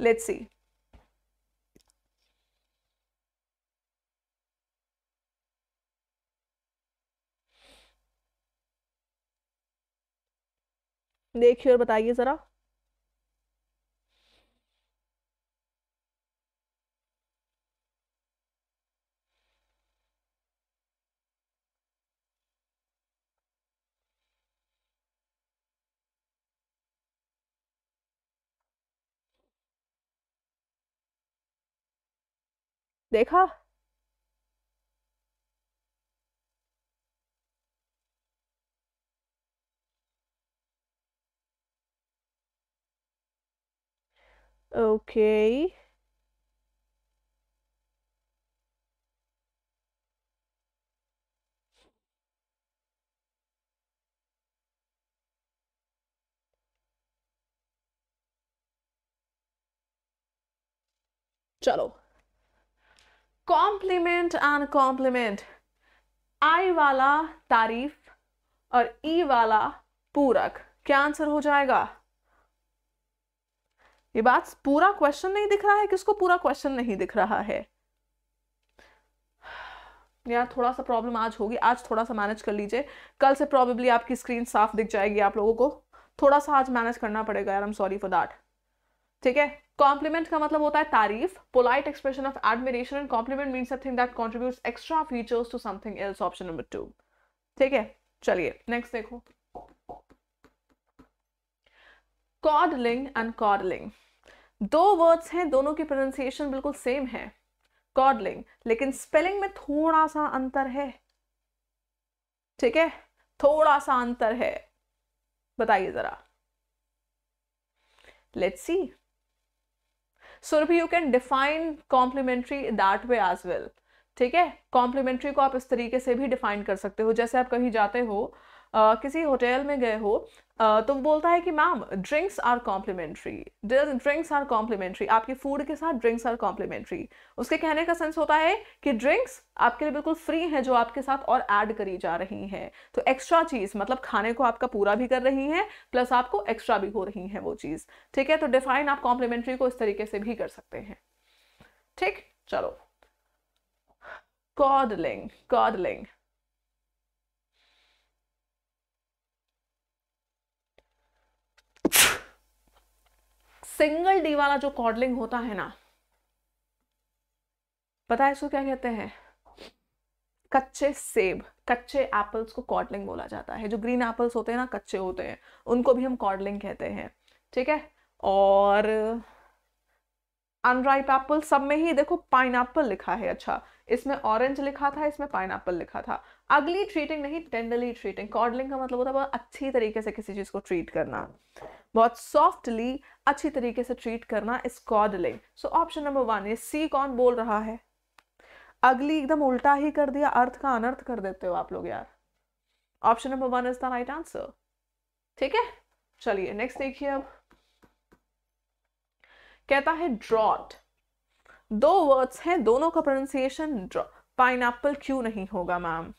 लेट सी देखिए और बताइए ज़रा देखा ओके चलो कॉम्प्लीमेंट एंड कॉम्प्लीमेंट आई वाला तारीफ और ई e वाला पूरक क्या आंसर हो जाएगा ये बात पूरा क्वेश्चन नहीं दिख रहा है किसको पूरा क्वेश्चन नहीं दिख रहा है यार थोड़ा सा प्रॉब्लम आज होगी आज थोड़ा सा मैनेज कर लीजिए कल से प्रॉबेबली आपकी स्क्रीन साफ दिख जाएगी आप लोगों को थोड़ा सा आज मैनेज करना पड़ेगा यार I am sorry for that ठीक है कॉम्प्लीमेंट का मतलब होता है तारीफ polite expression of admiration and complement mean something that contribute extra features to something else option number two ठीक है चलिए नेक्स्ट देखो कॉडलिंग एंड कॉडलिंग दो वर्ड्स हैं दोनों की प्रोनाउंसिएशन बिल्कुल सेम है कॉडलिंग लेकिन स्पेलिंग में थोड़ा सा अंतर है ठीक है थोड़ा सा अंतर है बताइए जरा let's see so you can define complementary that way as well ठीक है कॉम्प्लीमेंट्री को आप इस तरीके से भी डिफाइन कर सकते हो जैसे आप कहीं जाते हो आ, किसी होटल में गए हो uh, तो बोलता है कि ma'am drinks are complimentary drinks are complimentary आपके फूड के साथ ड्रिंक्स आर कॉम्प्लीमेंट्री उसके कहने का सेंस होता है कि ड्रिंक्स आपके लिए बिल्कुल फ्री हैं जो आपके साथ और ऐड करी जा रही हैं तो एक्स्ट्रा चीज़ मतलब खाने को आपका पूरा भी कर रही हैं प्लस आपको एक्स्ट्रा भी हो रही हैं वो चीज़ ठीक है तो डिफाइन आप कॉम्प्लीमेंट्री को इस तरीके से भी कर सकते हैं ठीक चलो कॉडलिंग कॉडलिंग सिंगल डी वाला जो कॉडलिंग होता है ना पता है इसको क्या कहते हैं कच्चे सेब कच्चे एप्पल्स को कॉडलिंग बोला जाता है जो ग्रीन एप्पल्स होते हैं ना कच्चे होते हैं उनको भी हम कॉडलिंग कहते हैं ठीक है और अनराइप एप्पल सब में ही देखो पाइन लिखा है अच्छा इसमें ऑरेंज लिखा था इसमें पाइन लिखा था अगली ट्रीटिंग नहीं टेंडरली ट्रीटिंग कॉडलिंग का मतलब होता है अच्छी तरीके से किसी चीज़ को ट्रीट करना बहुत सॉफ्टली अच्छी तरीके से ट्रीट करना is coddling so option number one ये सी कौन बोल रहा है अगली एकदम उल्टा ही कर दिया अर्थ का अनर्थ कर देते हो आप लोग यार option number one is the right answer ठीक है चलिए नेक्स्ट देखिए अब कहता है ड्रॉट दो वर्ड्स हैं दोनों का प्रोनाउंसिएशन पाइन क्यों नहीं होगा मैम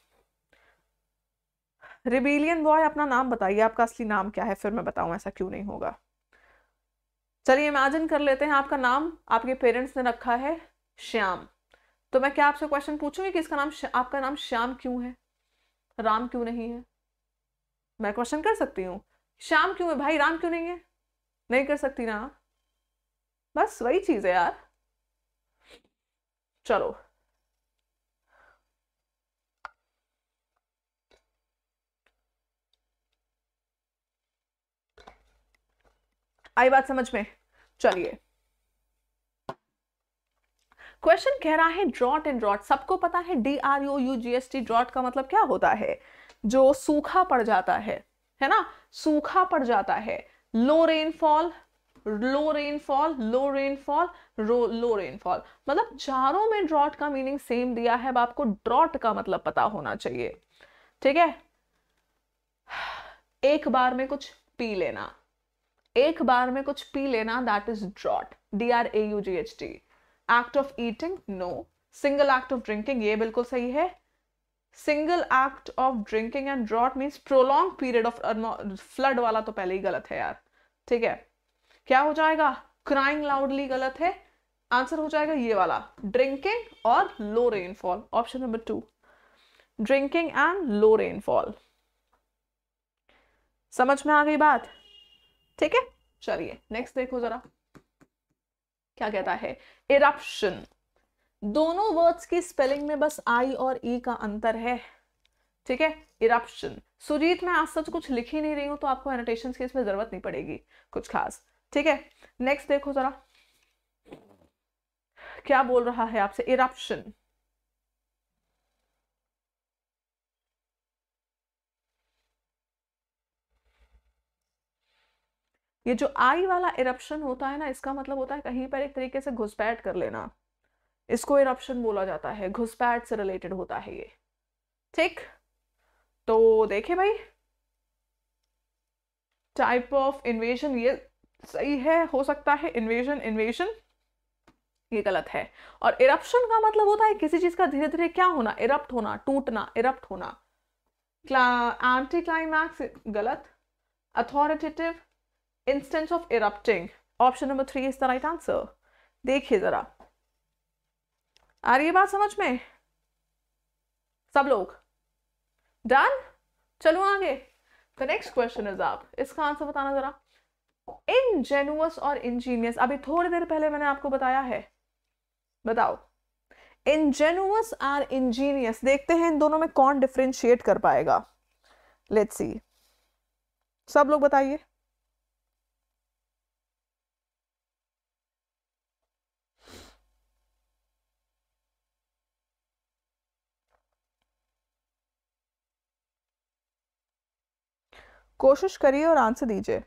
रिबेलियन बॉय अपना नाम बताइए आपका असली नाम क्या है फिर मैं बताऊँ ऐसा क्यों नहीं होगा चलिए इमेजिन कर लेते हैं आपका नाम आपके पेरेंट्स ने रखा है श्याम तो मैं क्या आपसे क्वेश्चन पूछूंगी कि इसका नाम आपका नाम श्याम क्यों है राम क्यों नहीं है मैं क्वेश्चन कर सकती हूँ श्याम क्यों है भाई राम क्यों नहीं है नहीं कर सकती ना बस वही चीज़ है यार चलो आई बात समझ में चलिए क्वेश्चन कह रहा है ड्रॉट एंड ड्रॉट सबको पता है D R U U G S T drought का मतलब क्या होता है जो सूखा पड़ जाता है है ना सूखा पड़ जाता है low rainfall low rainfall low rainfall रो लो रेनफॉल मतलब चारों में ड्रॉट का मीनिंग सेम दिया है अब आपको ड्रॉट का मतलब पता होना चाहिए ठीक है एक बार में कुछ पी लेना एक बार में कुछ पी लेना that is drought D R A U G H T act of eating no single act of drinking ये बिल्कुल सही है single act of drinking and drought means prolong period of flood वाला तो पहले ही गलत है यार ठीक है क्या हो जाएगा क्राइंग लाउडली गलत है आंसर हो जाएगा ये वाला ड्रिंकिंग और low rainfall option number two drinking and low rainfall समझ में आ गई बात ठीक है चलिए नेक्स्ट देखो जरा क्या कहता है इरप्शन दोनों वर्ड्स की स्पेलिंग में बस आई और ई e का अंतर है ठीक है इरप्शन सुजीत मैं आज सच कुछ लिख ही नहीं रही हूं तो आपको एनोटेशन की इसमें जरूरत नहीं पड़ेगी कुछ खास ठीक है नेक्स्ट देखो जरा क्या बोल रहा है आपसे इरप्शन ये जो आई वाला इरप्शन होता है ना इसका मतलब होता है कहीं पर एक तरीके से घुसपैठ कर लेना इसको इरप्शन बोला जाता है घुसपैठ से रिलेटेड होता है ये ठीक तो देखे भाई टाइप ऑफ इन्वेजन ये सही है हो सकता है इन्वेजन इन्वेजन ये गलत है और इरप्शन का मतलब होता है किसी चीज का धीरे धीरे क्या होना इरप्ट होना टूटना इरप्ट होना एंटी क्लाइमैक्स गलत authoritative instance of erupting option number three is the right answer देखिए जरा आ रही है बात समझ में सब लोग डन चलो आगे द नेक्स्ट क्वेश्चन इज आप इसका आंसर बताना जरा इनजेनुअस और इंजीनियस अभी थोड़ी देर पहले मैंने आपको बताया है बताओ इनजेनुअस आर इंजीनियस देखते हैं इन दोनों में कौन डिफ्रेंशिएट कर पाएगा लेट्स सी सब लोग बताइए कोशिश करिए और आंसर दीजिए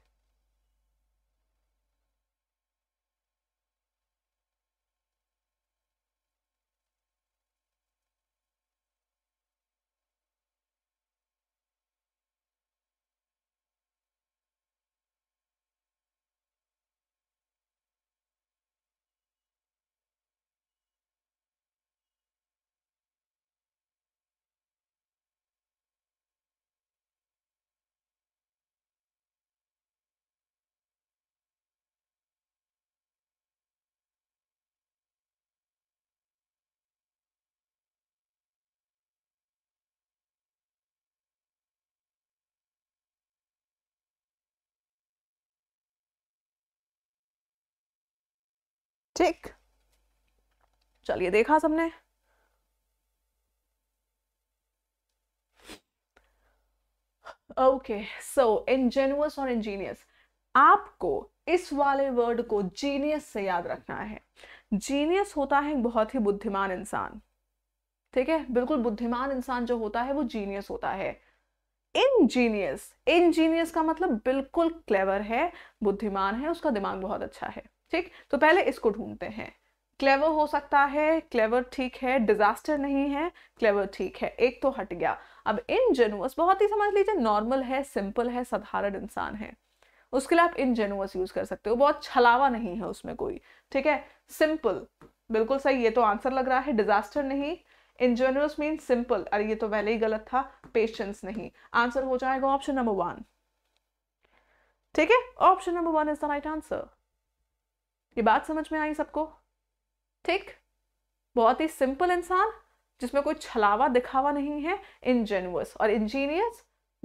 ठीक चलिए देखा सबने ओके सो इंजेनुअस और इंजीनियस आपको इस वाले वर्ड को जीनियस से याद रखना है जीनियस होता है बहुत ही बुद्धिमान इंसान ठीक है बिल्कुल बुद्धिमान इंसान जो होता है वो जीनियस होता है इनजीनियस इनजीनियस का मतलब बिल्कुल क्लेवर है बुद्धिमान है उसका दिमाग बहुत अच्छा है ठीक तो पहले इसको ढूंढते हैं क्लेवर हो सकता है क्लेवर ठीक है डिजास्टर नहीं है क्लेवर ठीक है एक तो हट गया अब इन जेनुअस बहुत ही समझ लीजिए नॉर्मल है सिंपल है साधारण इंसान है उसके लिए आप इनजेनुअस यूज कर सकते हो बहुत छलावा नहीं है उसमें कोई ठीक है सिंपल बिल्कुल सही ये तो आंसर लग रहा है डिजास्टर नहीं इनजेनुअस मीन सिंपल अरे ये तो पहले ही गलत था पेशेंस नहीं आंसर हो जाएगा ऑप्शन नंबर वन ठीक है option number one is the right answer ये बात समझ में आई सबको ठीक बहुत ही सिंपल इंसान जिसमें कोई छलावा दिखावा नहीं है इनजेनुअस और इंजीनियस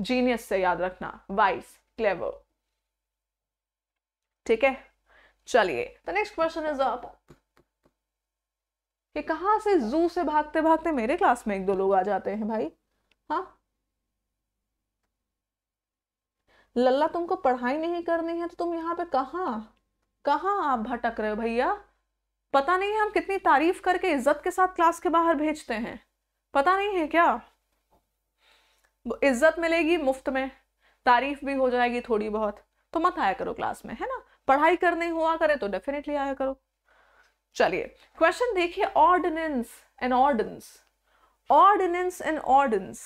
जीनियस से याद रखना वाइस क्लेवर ठीक है चलिए तो नेक्स्ट क्वेश्चन इज अप कि कहां से जू से भागते भागते मेरे क्लास में एक दो लोग आ जाते हैं भाई हाँ लल्ला तुमको पढ़ाई नहीं करनी है तो तुम यहां पे कहा कहाँ आप भटक रहे हो भैया पता नहीं है हम कितनी तारीफ करके इज्जत के साथ क्लास के बाहर भेजते हैं पता नहीं है क्या इज्जत मिलेगी मुफ्त में तारीफ भी हो जाएगी थोड़ी बहुत तो मत आया करो क्लास में है ना पढ़ाई करने हुआ करे तो डेफिनेटली आया करो चलिए क्वेश्चन देखिए ordinance and ordnance ordinance and ordnance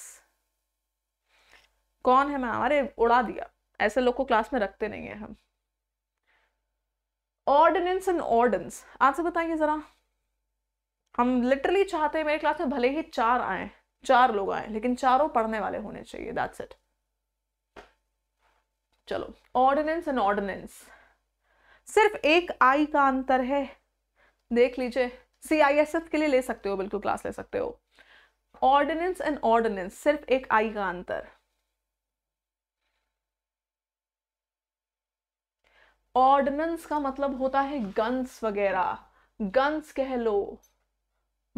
कौन है मैम अरे उड़ा दिया ऐसे लोग को क्लास में रखते नहीं है हम ऑर्डिनेंस एंड ऑर्डेंस आंसर बताइए ज़रा हम लिटरली चाहते हैं मेरे क्लास में भले ही चार आए चार लोग आए लेकिन चारों पढ़ने वाले होने चाहिए दैट्स इट चलो ऑर्डिनेंस एंड ऑर्डिनेंस सिर्फ एक आई का अंतर है देख लीजिए सी आई एस एफ के लिए ले सकते हो बिल्कुल क्लास ले सकते हो ऑर्डिनेंस एंड ऑर्डिनेंस सिर्फ एक आई का अंतर ऑर्डिनेंस का मतलब होता है गन्स वगैरह गन्स कह लो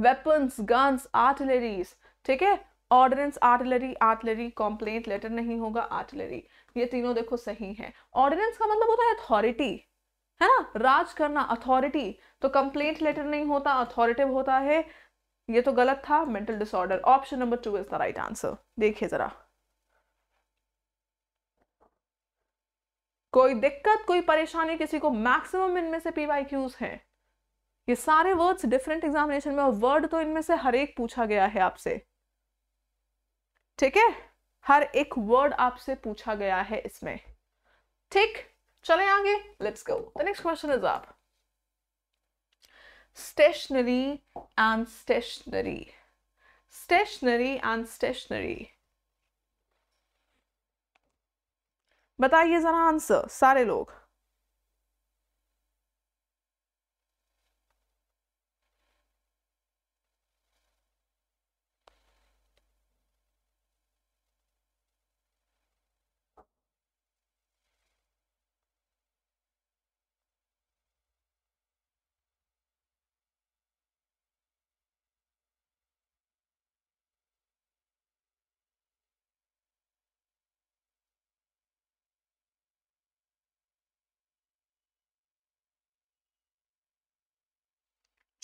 वेपन्स गन्स आर्टिलरीज ठीक है ordnance artillery artillery complaint letter नहीं होगा आर्टिलरी ये तीनों देखो सही है ऑर्डिनेंस का मतलब होता है अथॉरिटी है ना राज करना अथॉरिटी तो कंप्लेंट लेटर नहीं होता अथॉरिटिव होता है ये तो गलत था mental disorder option number two is the right answer देखिए जरा कोई दिक्कत कोई परेशानी किसी को मैक्सिमम इनमें से पीवाई क्यूज है ये सारे वर्ड्स डिफरेंट एग्जामिनेशन में और वर्ड तो इनमें से हर एक पूछा गया है आपसे ठीक है हर एक वर्ड आपसे पूछा गया है इसमें ठीक चले आगे let's go the next question is आप stationery and stationary stationery and stationary बताइए ज़रा आंसर सारे लोग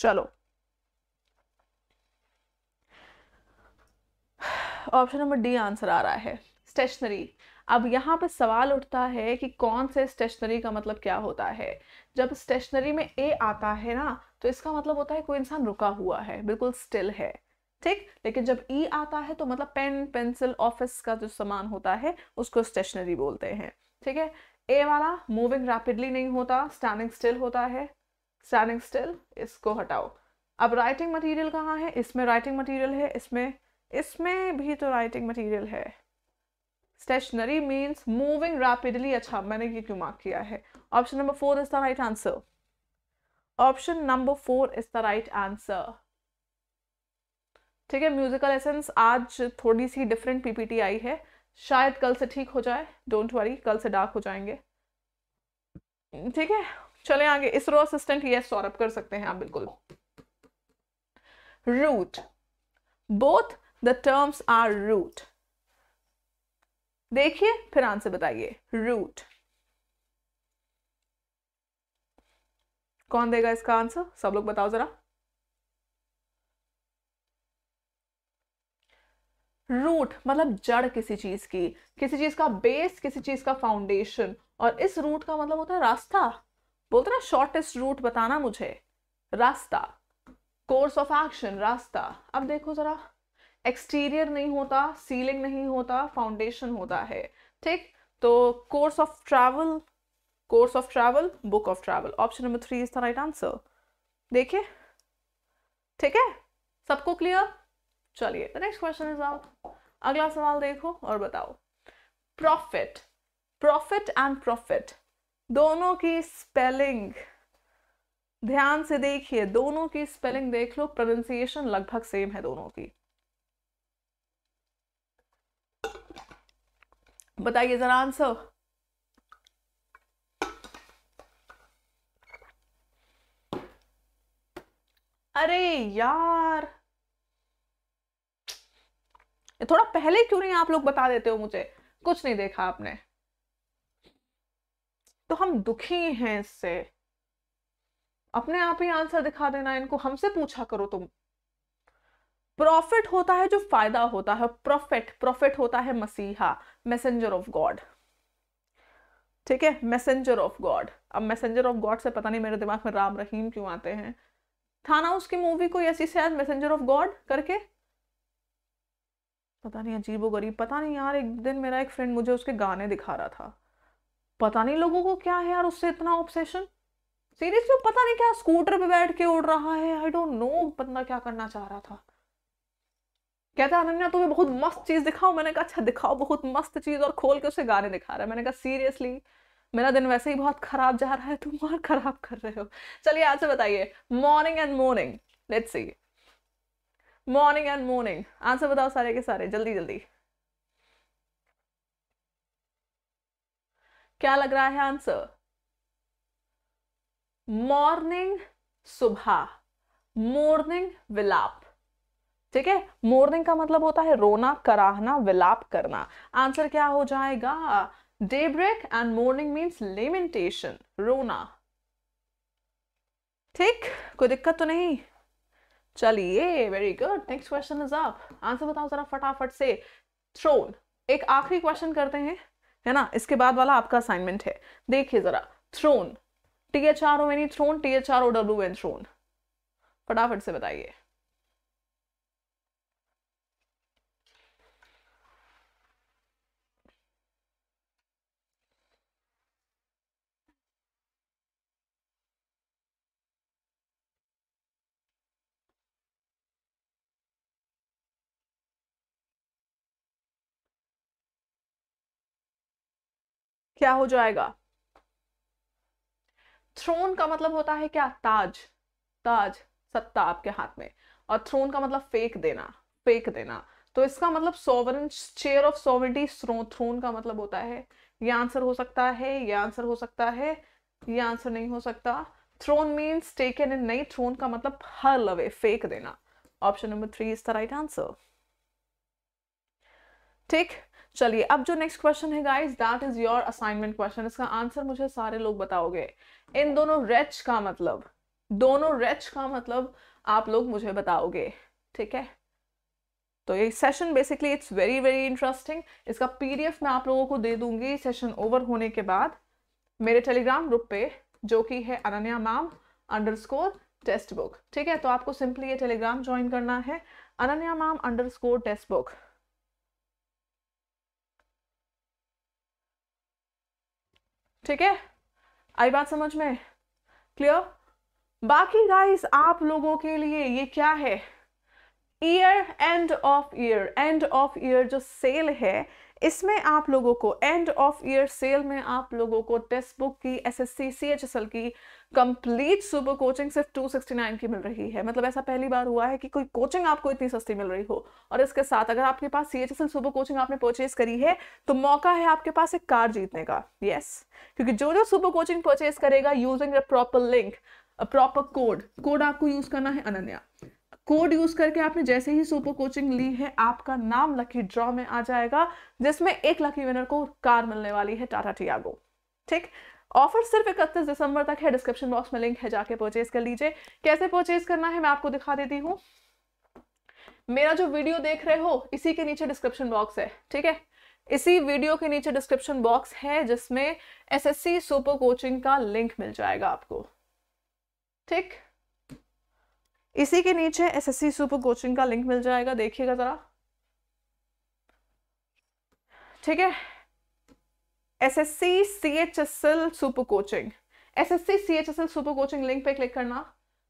चलो ऑप्शन नंबर डी आंसर आ रहा है स्टेशनरी अब यहाँ पर सवाल उठता है कि कौन से स्टेशनरी का मतलब क्या होता है जब स्टेशनरी में ए आता है ना तो इसका मतलब होता है कोई इंसान रुका हुआ है बिल्कुल स्टिल है ठीक लेकिन जब ई e आता है तो मतलब पेन पेंसिल ऑफिस का जो सामान होता है उसको स्टेशनरी बोलते हैं ठीक है ए वाला मूविंग रैपिडली नहीं होता स्टैंडिंग स्टिल होता है स्टैंडिंग स्टिल इसको हटाओ अब राइटिंग मटेरियल कहाँ है इसमें राइटिंग मटेरियल है इसमें इसमें भी तो राइटिंग मटेरियल है स्टेशनरी मीन्स मूविंग रैपिडली अच्छा मैंने ये क्यों मार्क किया है option number four is the right answer option number four is the right answer ठीक है म्यूजिकल एसेंस आज थोड़ी सी डिफरेंट पीपीटी आई है शायद कल से ठीक हो जाए डोंट वरी कल से डार्क हो जाएंगे ठीक है चले आगे इसरो असिस्टेंट ये सौरभ कर सकते हैं आप बिल्कुल route both the terms are route देखिए फिर आंसर बताइए रूट कौन देगा इसका आंसर सब लोग बताओ जरा रूट मतलब जड़ किसी चीज की किसी चीज का बेस किसी चीज का फाउंडेशन और इस रूट का मतलब होता है रास्ता बोलते ना शॉर्टेस्ट रूट बताना मुझे रास्ता कोर्स ऑफ एक्शन रास्ता अब देखो जरा एक्सटीरियर नहीं होता सीलिंग नहीं होता फाउंडेशन होता है ठीक तो course of travel course of travel book of travel option number three is the right answer देखिए ठीक है सबको क्लियर चलिए नेक्स्ट क्वेश्चन इज आउट अगला सवाल देखो और बताओ प्रॉफिट प्रॉफिट एंड प्रॉफिट दोनों की स्पेलिंग ध्यान से देखिए दोनों की स्पेलिंग देख लो प्रोनाउंसिएशन लगभग सेम है दोनों की बताइए जरा आंसर अरे यार थोड़ा पहले क्यों नहीं आप लोग बता देते हो मुझे कुछ नहीं देखा आपने तो हम दुखी हैं इससे अपने आप ही आंसर दिखा देना इनको हमसे पूछा करो तुम प्रॉफिट होता है जो फायदा होता है प्रॉफिट प्रॉफिट होता है मसीहा मैसेंजर ऑफ गॉड ठीक है मैसेंजर ऑफ गॉड अब मैसेंजर ऑफ गॉड से पता नहीं मेरे दिमाग में राम रहीम क्यों आते हैं था ना उसकी मूवी कोई ऐसी शायद मैसेंजर ऑफ गॉड करके पता नहीं अजीबो गरीब पता नहीं यार एक दिन मेरा एक फ्रेंड मुझे उसके गाने दिखा रहा था पता नहीं लोगों को क्या है यार उससे इतना ऑब्सेशन सीरियसली पता नहीं क्या स्कूटर पे बैठ के उड़ रहा है आई डोंट नो बंदा क्या करना चाह रहा था कहता अनन्या तुम्हें बहुत मस्त चीज दिखाओ मैंने कहा अच्छा दिखाओ बहुत मस्त चीज और खोल के उसे गाने दिखा रहा है मैंने कहा सीरियसली मेरा दिन वैसे ही बहुत खराब जा रहा है तुम और खराब कर रहे हो चलिए आज से बताइए morning and mourning let's see morning and mourning answer बताओ सारे के सारे जल्दी जल्दी क्या लग रहा है आंसर मॉर्निंग सुबह मॉर्निंग विलाप ठीक है मोर्निंग का मतलब होता है रोना कराहना विलाप करना आंसर क्या हो जाएगा daybreak and mourning means lamentation रोना ठीक कोई दिक्कत तो नहीं चलिए very good next question is आप आंसर बताओ जरा फटाफट से थ्रोन एक आखिरी क्वेश्चन करते हैं है ना इसके बाद वाला आपका असाइनमेंट है देखिए ज़रा thrown T H R O any thrown T H R O W N thrown फटाफट से बताइए क्या हो जाएगा थ्रोन का मतलब होता है क्या ताज ताज सत्ता आपके हाथ में और थ्रोन का मतलब फेक देना फेक देना तो इसका मतलब sovereign chair of sovereignty throne का मतलब होता है ये आंसर हो सकता है ये आंसर हो सकता है ये आंसर नहीं हो सकता thrown means take an in नहीं थ्रोन का मतलब हर लवे फेक देना option number three is the right answer ठीक चलिए अब जो नेक्स्ट क्वेश्चन है guys that is your assignment question इसका आंसर मुझे सारे लोग बताओगे इन दोनों रेच का मतलब दोनों रेच का मतलब आप लोग मुझे बताओगे ठीक है तो ये session basically it's very very interesting इसका पीडीएफ मैं आप लोगों को दे दूंगी सेशन ओवर होने के बाद मेरे टेलीग्राम ग्रुप पे जो कि है Ananya ma'am underscore Testbook ठीक है तो आपको सिंपली ये टेलीग्राम ज्वाइन करना है Ananya ma'am underscore Testbook ठीक है आई बात समझ में क्लियर बाकी गाइस आप लोगों के लिए ये क्या है year end of year end of year जो सेल है इसमें आप लोगों को एंड ऑफ ईयर सेल में आप लोगों को टेक्स्ट बुक की एसएससी सीएचएसएल की कंप्लीट सुपर कोचिंग सिर्फ 269 की मिल रही है मतलब ऐसा पहली बार हुआ है कि कोई कोचिंग आपको इतनी सस्ती मिल रही हो और इसके साथ अगर आपके पास C H S L super coaching आपने परचेज करी है तो मौका है आपके पास एक कार जीतने का यस yes. क्योंकि जो जो सुपर कोचिंग परचेज करेगा using a proper link a proper code code आपको यूज करना है अनन्या कोड यूज करके आपने जैसे ही सुपर कोचिंग ली है आपका नाम लकी ड्रॉ में आ जाएगा जिसमें एक लकी विनर को कार मिलने वाली है टाटा टियागो ठीक ऑफर सिर्फ इकतीस दिसंबर तक है डिस्क्रिप्शन बॉक्स में लिंक है जाके परचेज कर लीजिए कैसे परचेज करना है मैं आपको दिखा देती हूँ मेरा जो वीडियो देख रहे हो इसी के नीचे डिस्क्रिप्शन बॉक्स है ठीक है इसी वीडियो के नीचे डिस्क्रिप्शन बॉक्स है जिसमें एसएससी सुपर कोचिंग का लिंक मिल जाएगा आपको ठीक इसी के नीचे एसएससी सुपर कोचिंग का लिंक मिल जाएगा देखिएगा जरा ठीक है S S C C H S L super coaching S S C C H S L super coaching link पे क्लिक करना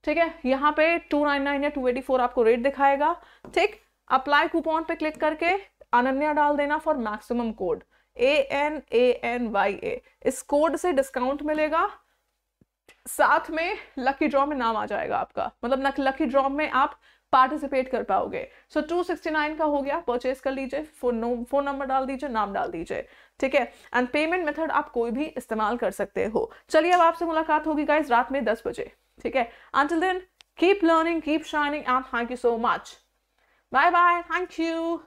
ठीक है यहाँ पे टू नाइन नाइन या टू एटी फोर आपको रेट दिखाएगा ठीक अप्लाई कूपन पे क्लिक करके अनन्या डाल देना for maximum code A N A N Y A इस कोड से डिस्काउंट मिलेगा साथ में लकी ड्रॉ में नाम आ जाएगा आपका मतलब लकी ड्रॉ में आप पार्टिसिपेट कर पाओगे सो so, 269 का हो गया परचेज कर लीजिए फोन फोन नंबर डाल दीजिए नाम डाल दीजिए ठीक है एंड पेमेंट मेथड आप कोई भी इस्तेमाल कर सकते हो चलिए अब आपसे मुलाकात होगी गाइज रात में दस बजे ठीक है until then keep learning keep shining and thank you so much bye bye thank you